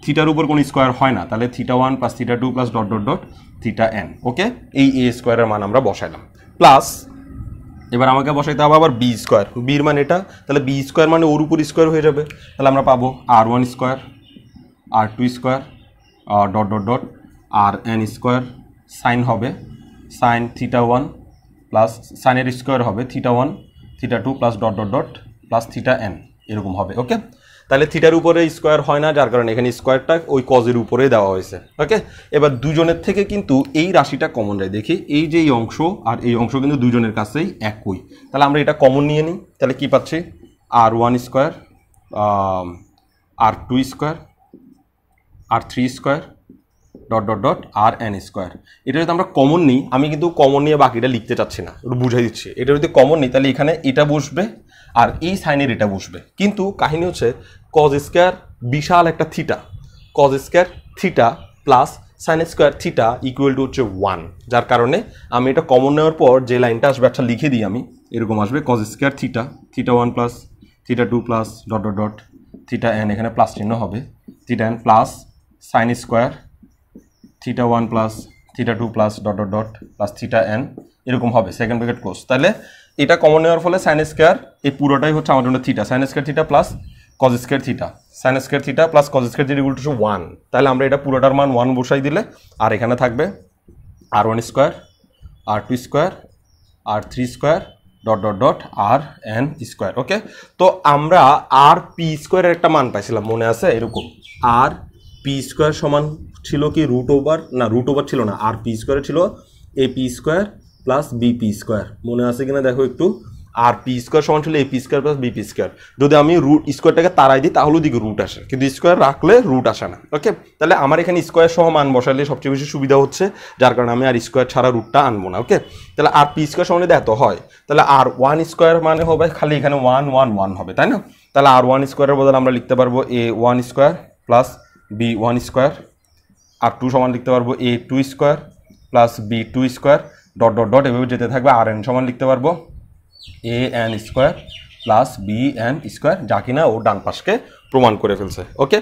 থিটার উপর কোনো স্কোয়ার হয় না তাহলে theta one plus theta two plus dot dot dot theta N okay এই এ স্কোয়ারের মান আমরা বসাইলাম প্লাস এবার আমাকে বসাইতে হবে আবার বি স্কোয়ার বির মান এটা তাহলে বি স্কোয়ার মানে ওর উপর স্কোয়ার হয়ে যাবে তাহলে আমরা পাবো R one square R two square dot dot dot আর এন স্কোয়ার সাইন হবে সাইন থিটা ওয়ান প্লাস সাইনের স্কোয়ার হবে theta one theta two plus dot dot dot plus theta N এরকম হবে ওকে তাহলে থিটার উপরে স্কোয়ার হয় না যার কারণে এখানে স্কোয়ারটা ওই কজের উপরে দেওয়া হয়েছে ওকে এবার দুজনের থেকে কিন্তু এই রাশিটা কমন যায় দেখি এই যে এই অংশ আর এই অংশ কিন্তু দুজনের কাছেই একই তাহলে আমরা এটা কমন নিয়ে নিই তাহলে কি পাচ্ছি R one square R two square R three square dot dot dot আর এন স্কোয়ার এটা যদি আমরা কমন নিই আমি কিন্তু কমন নিয়ে বাকিটা লিখতে চাচ্ছি না একটু বুঝাই দিচ্ছি এটা যদি কমন নিই তাহলে এখানে এটা বসবে আর এই সাইনের এটা বসবে কিন্তু কাহিনী হচ্ছে কজ স্কোয়ার বিশাল একটা theta cos square theta plus sine square theta equal to হচ্ছে ওয়ান যার কারণে আমি এটা কমন নেওয়ার পর যে লাইনটা আসবে একটা আচ্ছা লিখে দিই আমি এরকম আসবে cos square theta theta one plus theta two plus dot dot dot theta N এখানে প্লাস চিহ্ন হবে theta N plus sine square theta one plus theta two plus dot dot dot plus theta N এরকম হবে সেকেন্ড ব্র্যাকেট কোর্স তাহলে এটা কমন নেওয়ার ফলে সাইন স্কোয়ার এই পুরোটাই হচ্ছে আমার জন্য theta sine square theta plus cos square theta sine square theta plus cos square theta equal to one তাহলে আমরা এটা পুরোটার মান ওয়ান বসাই দিলে আর এখানে থাকবে R one square R two square R three square dot dot dot আর এন স্কোয়ার ওকে তো আমরা আর পি স্কোয়ারের একটা মান পাইছিলাম মনে আছে এরকম আর পি স্কোয়ার সমান ছিল কি রুট ওভার না রুট ওভার ছিল না আর পি স্কোয়ারে ছিল A P square plus BP square মনে আছে কিনা দেখো একটু আর পি স্কোয়ার সমান ছিল AP square plus BP square যদি আমি রুট স্কোয়ারটাকে তারাই দিই তাহলেও দিকে রুট আসে কিন্তু স্কোয়ার রাখলে রুট আসে না ওকে তাহলে আমার এখানে স্কোয়ার সহ মান বসালে সবচেয়ে বেশি সুবিধা হচ্ছে যার কারণে আমি আর স্কোয়ার ছাড়া রুটটা আনবো না ওকে তাহলে আর পি স্কোয়ার সমান যদি এত হয় তাহলে আর ওয়ান স্কোয়ার মানে হবে খালি এখানে ওয়ান ওয়ান ওয়ান হবে তাই না তাহলে আর ওয়ান স্কোয়ারের বদলে আমরা লিখতে পারবো A one square plus B one square R two সমান লিখতে পারবো A two square plus B two square dot dot dot এভাবে যেতে থাকবে আর এন সমান লিখতে পারবো A N square plus B N square যা কিনা ও ডান পাশকে প্রমাণ করে ফেলছে ওকে